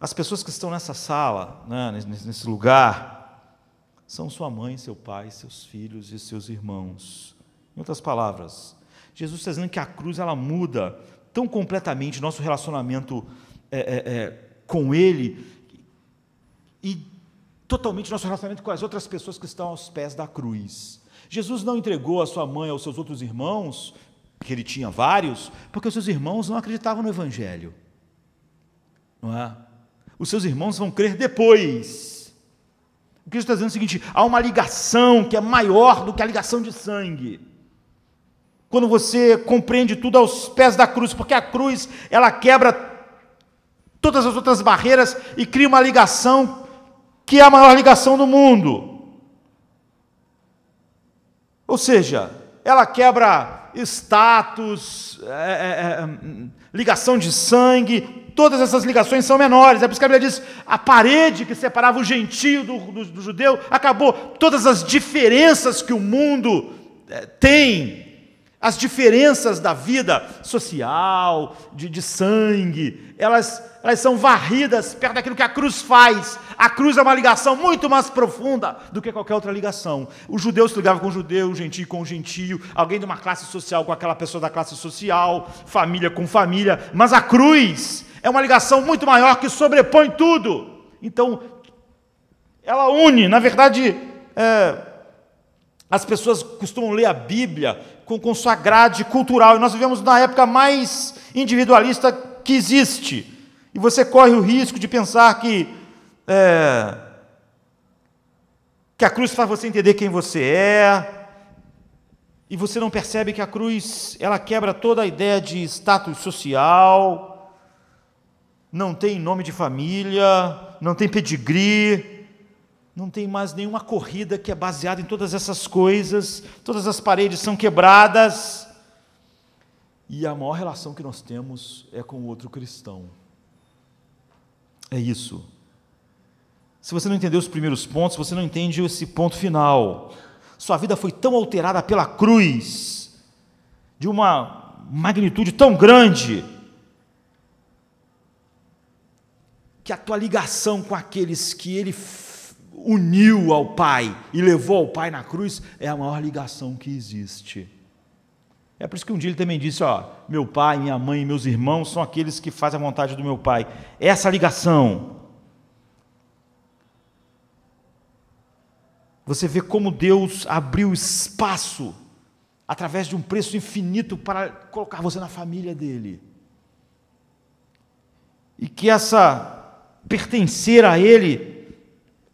as pessoas que estão nessa sala, né, nesse lugar, são sua mãe, seu pai, seus filhos e seus irmãos. Em outras palavras, Jesus está dizendo que a cruz ela muda tão completamente nosso relacionamento é, é, é, com Ele e totalmente nosso relacionamento com as outras pessoas que estão aos pés da cruz. Jesus não entregou a sua mãe aos seus outros irmãos, que ele tinha vários, porque os seus irmãos não acreditavam no Evangelho. Não é? Os seus irmãos vão crer depois. O que está dizendo é o seguinte: há uma ligação que é maior do que a ligação de sangue. Quando você compreende tudo aos pés da cruz, porque a cruz ela quebra todas as outras barreiras e cria uma ligação que é a maior ligação do mundo. Ou seja, ela quebra status, é, é, é hum, ligação de sangue, todas essas ligações são menores. É por isso que a Bíblia diz: a parede que separava o gentio do, do, do judeu acabou. Todas as diferenças que o mundo é, tem, as diferenças da vida social, de, de sangue, elas elas são varridas perto daquilo que a cruz faz. A cruz é uma ligação muito mais profunda do que qualquer outra ligação. O judeu se ligava com o judeu, o gentio com o gentio, alguém de uma classe social com aquela pessoa da classe social, família com família, mas a cruz é uma ligação muito maior que sobrepõe tudo. Então, ela une, na verdade, é, as pessoas costumam ler a Bíblia com, com sua grade cultural, e nós vivemos na época mais individualista que existe. E você corre o risco de pensar que, é, que a cruz faz você entender quem você é, e você não percebe que a cruz ela quebra toda a ideia de status social, não tem nome de família, não tem pedigree, não tem mais nenhuma corrida que é baseada em todas essas coisas, todas as paredes são quebradas. E a maior relação que nós temos é com o outro cristão. É isso. Se você não entendeu os primeiros pontos, você não entende esse ponto final. Sua vida foi tão alterada pela cruz, de uma magnitude tão grande, que a tua ligação com aqueles que ele uniu ao Pai e levou ao Pai na cruz é a maior ligação que existe. É por isso que um dia ele também disse: Ó, meu pai, minha mãe e meus irmãos são aqueles que fazem a vontade do meu pai. É essa ligação. Você vê como Deus abriu espaço através de um preço infinito para colocar você na família dele. E que essa pertencer a ele,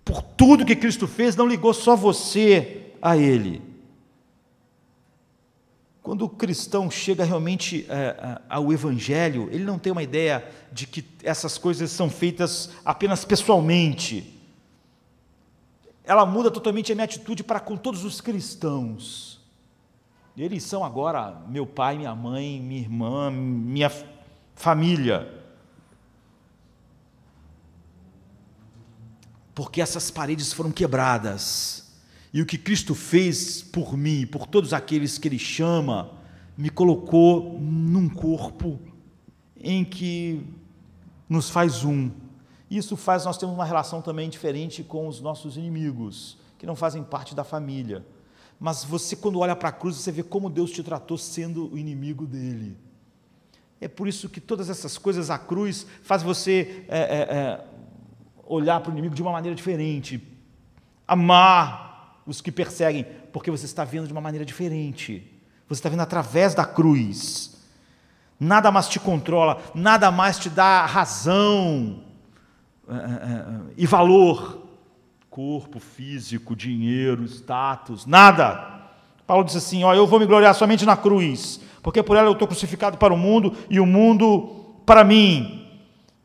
por tudo que Cristo fez, não ligou só você a ele quando o cristão chega realmente é, ao Evangelho, ele não tem uma ideia de que essas coisas são feitas apenas pessoalmente. Ela muda totalmente a minha atitude para com todos os cristãos. Eles são agora meu pai, minha mãe, minha irmã, minha família. Porque essas paredes foram quebradas e o que Cristo fez por mim, por todos aqueles que Ele chama, me colocou num corpo em que nos faz um. Isso faz nós termos uma relação também diferente com os nossos inimigos, que não fazem parte da família. Mas você, quando olha para a cruz, você vê como Deus te tratou sendo o inimigo dele. É por isso que todas essas coisas, a cruz, faz você é, é, é, olhar para o inimigo de uma maneira diferente, amar os que perseguem, porque você está vendo de uma maneira diferente. Você está vendo através da cruz. Nada mais te controla, nada mais te dá razão eh, eh, eh, e valor. Corpo, físico, dinheiro, status, nada. Paulo diz assim: ó, eu vou me gloriar somente na cruz, porque por ela eu estou crucificado para o mundo e o mundo para mim.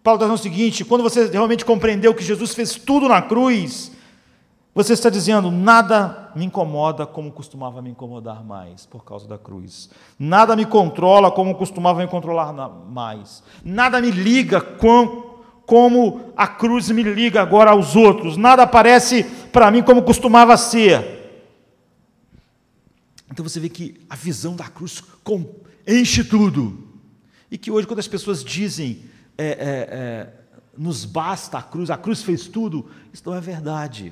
Paulo está dizendo o seguinte: quando você realmente compreendeu que Jesus fez tudo na cruz, você está dizendo: nada me incomoda como costumava me incomodar mais por causa da cruz. Nada me controla como costumava me controlar mais. Nada me liga com, como a cruz me liga agora aos outros. Nada aparece para mim como costumava ser. Então você vê que a visão da cruz enche tudo. E que hoje, quando as pessoas dizem é, é, é, nos basta a cruz, a cruz fez tudo, isso não é verdade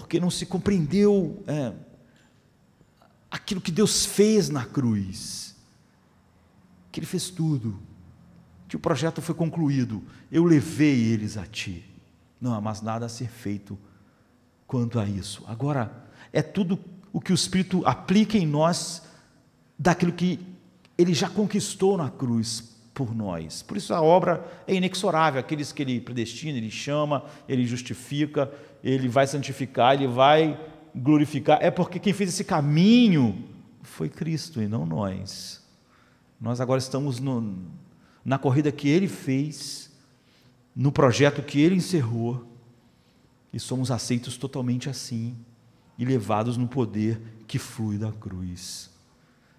porque não se compreendeu é, aquilo que Deus fez na cruz, que Ele fez tudo, que o projeto foi concluído, eu levei eles a Ti. Não há mais nada a ser feito quanto a isso. Agora, é tudo o que o Espírito aplica em nós daquilo que Ele já conquistou na cruz por nós. Por isso a obra é inexorável. Aqueles que Ele predestina, Ele chama, Ele justifica, ele vai santificar, ele vai glorificar, é porque quem fez esse caminho foi Cristo e não nós. Nós agora estamos no, na corrida que ele fez, no projeto que ele encerrou, e somos aceitos totalmente assim e levados no poder que flui da cruz.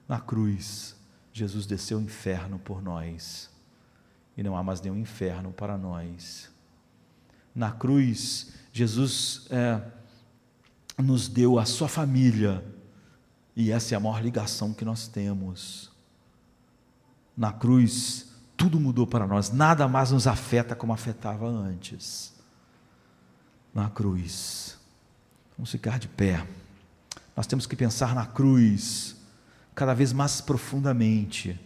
Na cruz, Jesus desceu o inferno por nós, e não há mais nenhum inferno para nós na cruz, Jesus é, nos deu a sua família, e essa é a maior ligação que nós temos. Na cruz, tudo mudou para nós, nada mais nos afeta como afetava antes. Na cruz, vamos ficar de pé. Nós temos que pensar na cruz cada vez mais profundamente.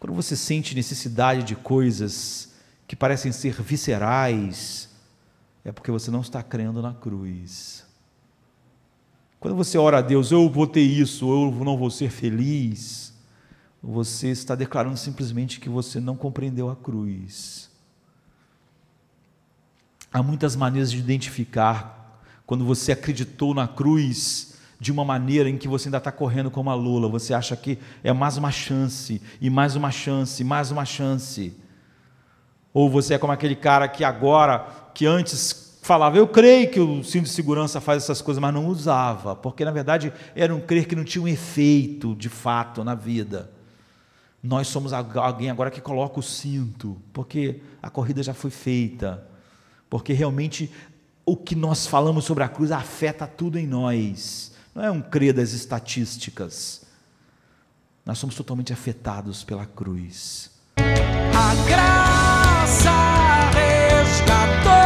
Quando você sente necessidade de coisas, que parecem ser viscerais, é porque você não está crendo na cruz. Quando você ora a Deus, eu vou ter isso, eu não vou ser feliz, você está declarando simplesmente que você não compreendeu a cruz. Há muitas maneiras de identificar quando você acreditou na cruz de uma maneira em que você ainda está correndo como a lula, você acha que é mais uma chance, e mais uma chance, mais uma chance. Ou você é como aquele cara que agora, que antes falava, eu creio que o cinto de segurança faz essas coisas, mas não usava, porque na verdade era um crer que não tinha um efeito de fato na vida. Nós somos alguém agora que coloca o cinto, porque a corrida já foi feita, porque realmente o que nós falamos sobre a cruz afeta tudo em nós. Não é um crer das estatísticas. Nós somos totalmente afetados pela cruz. A graça graça resgatou.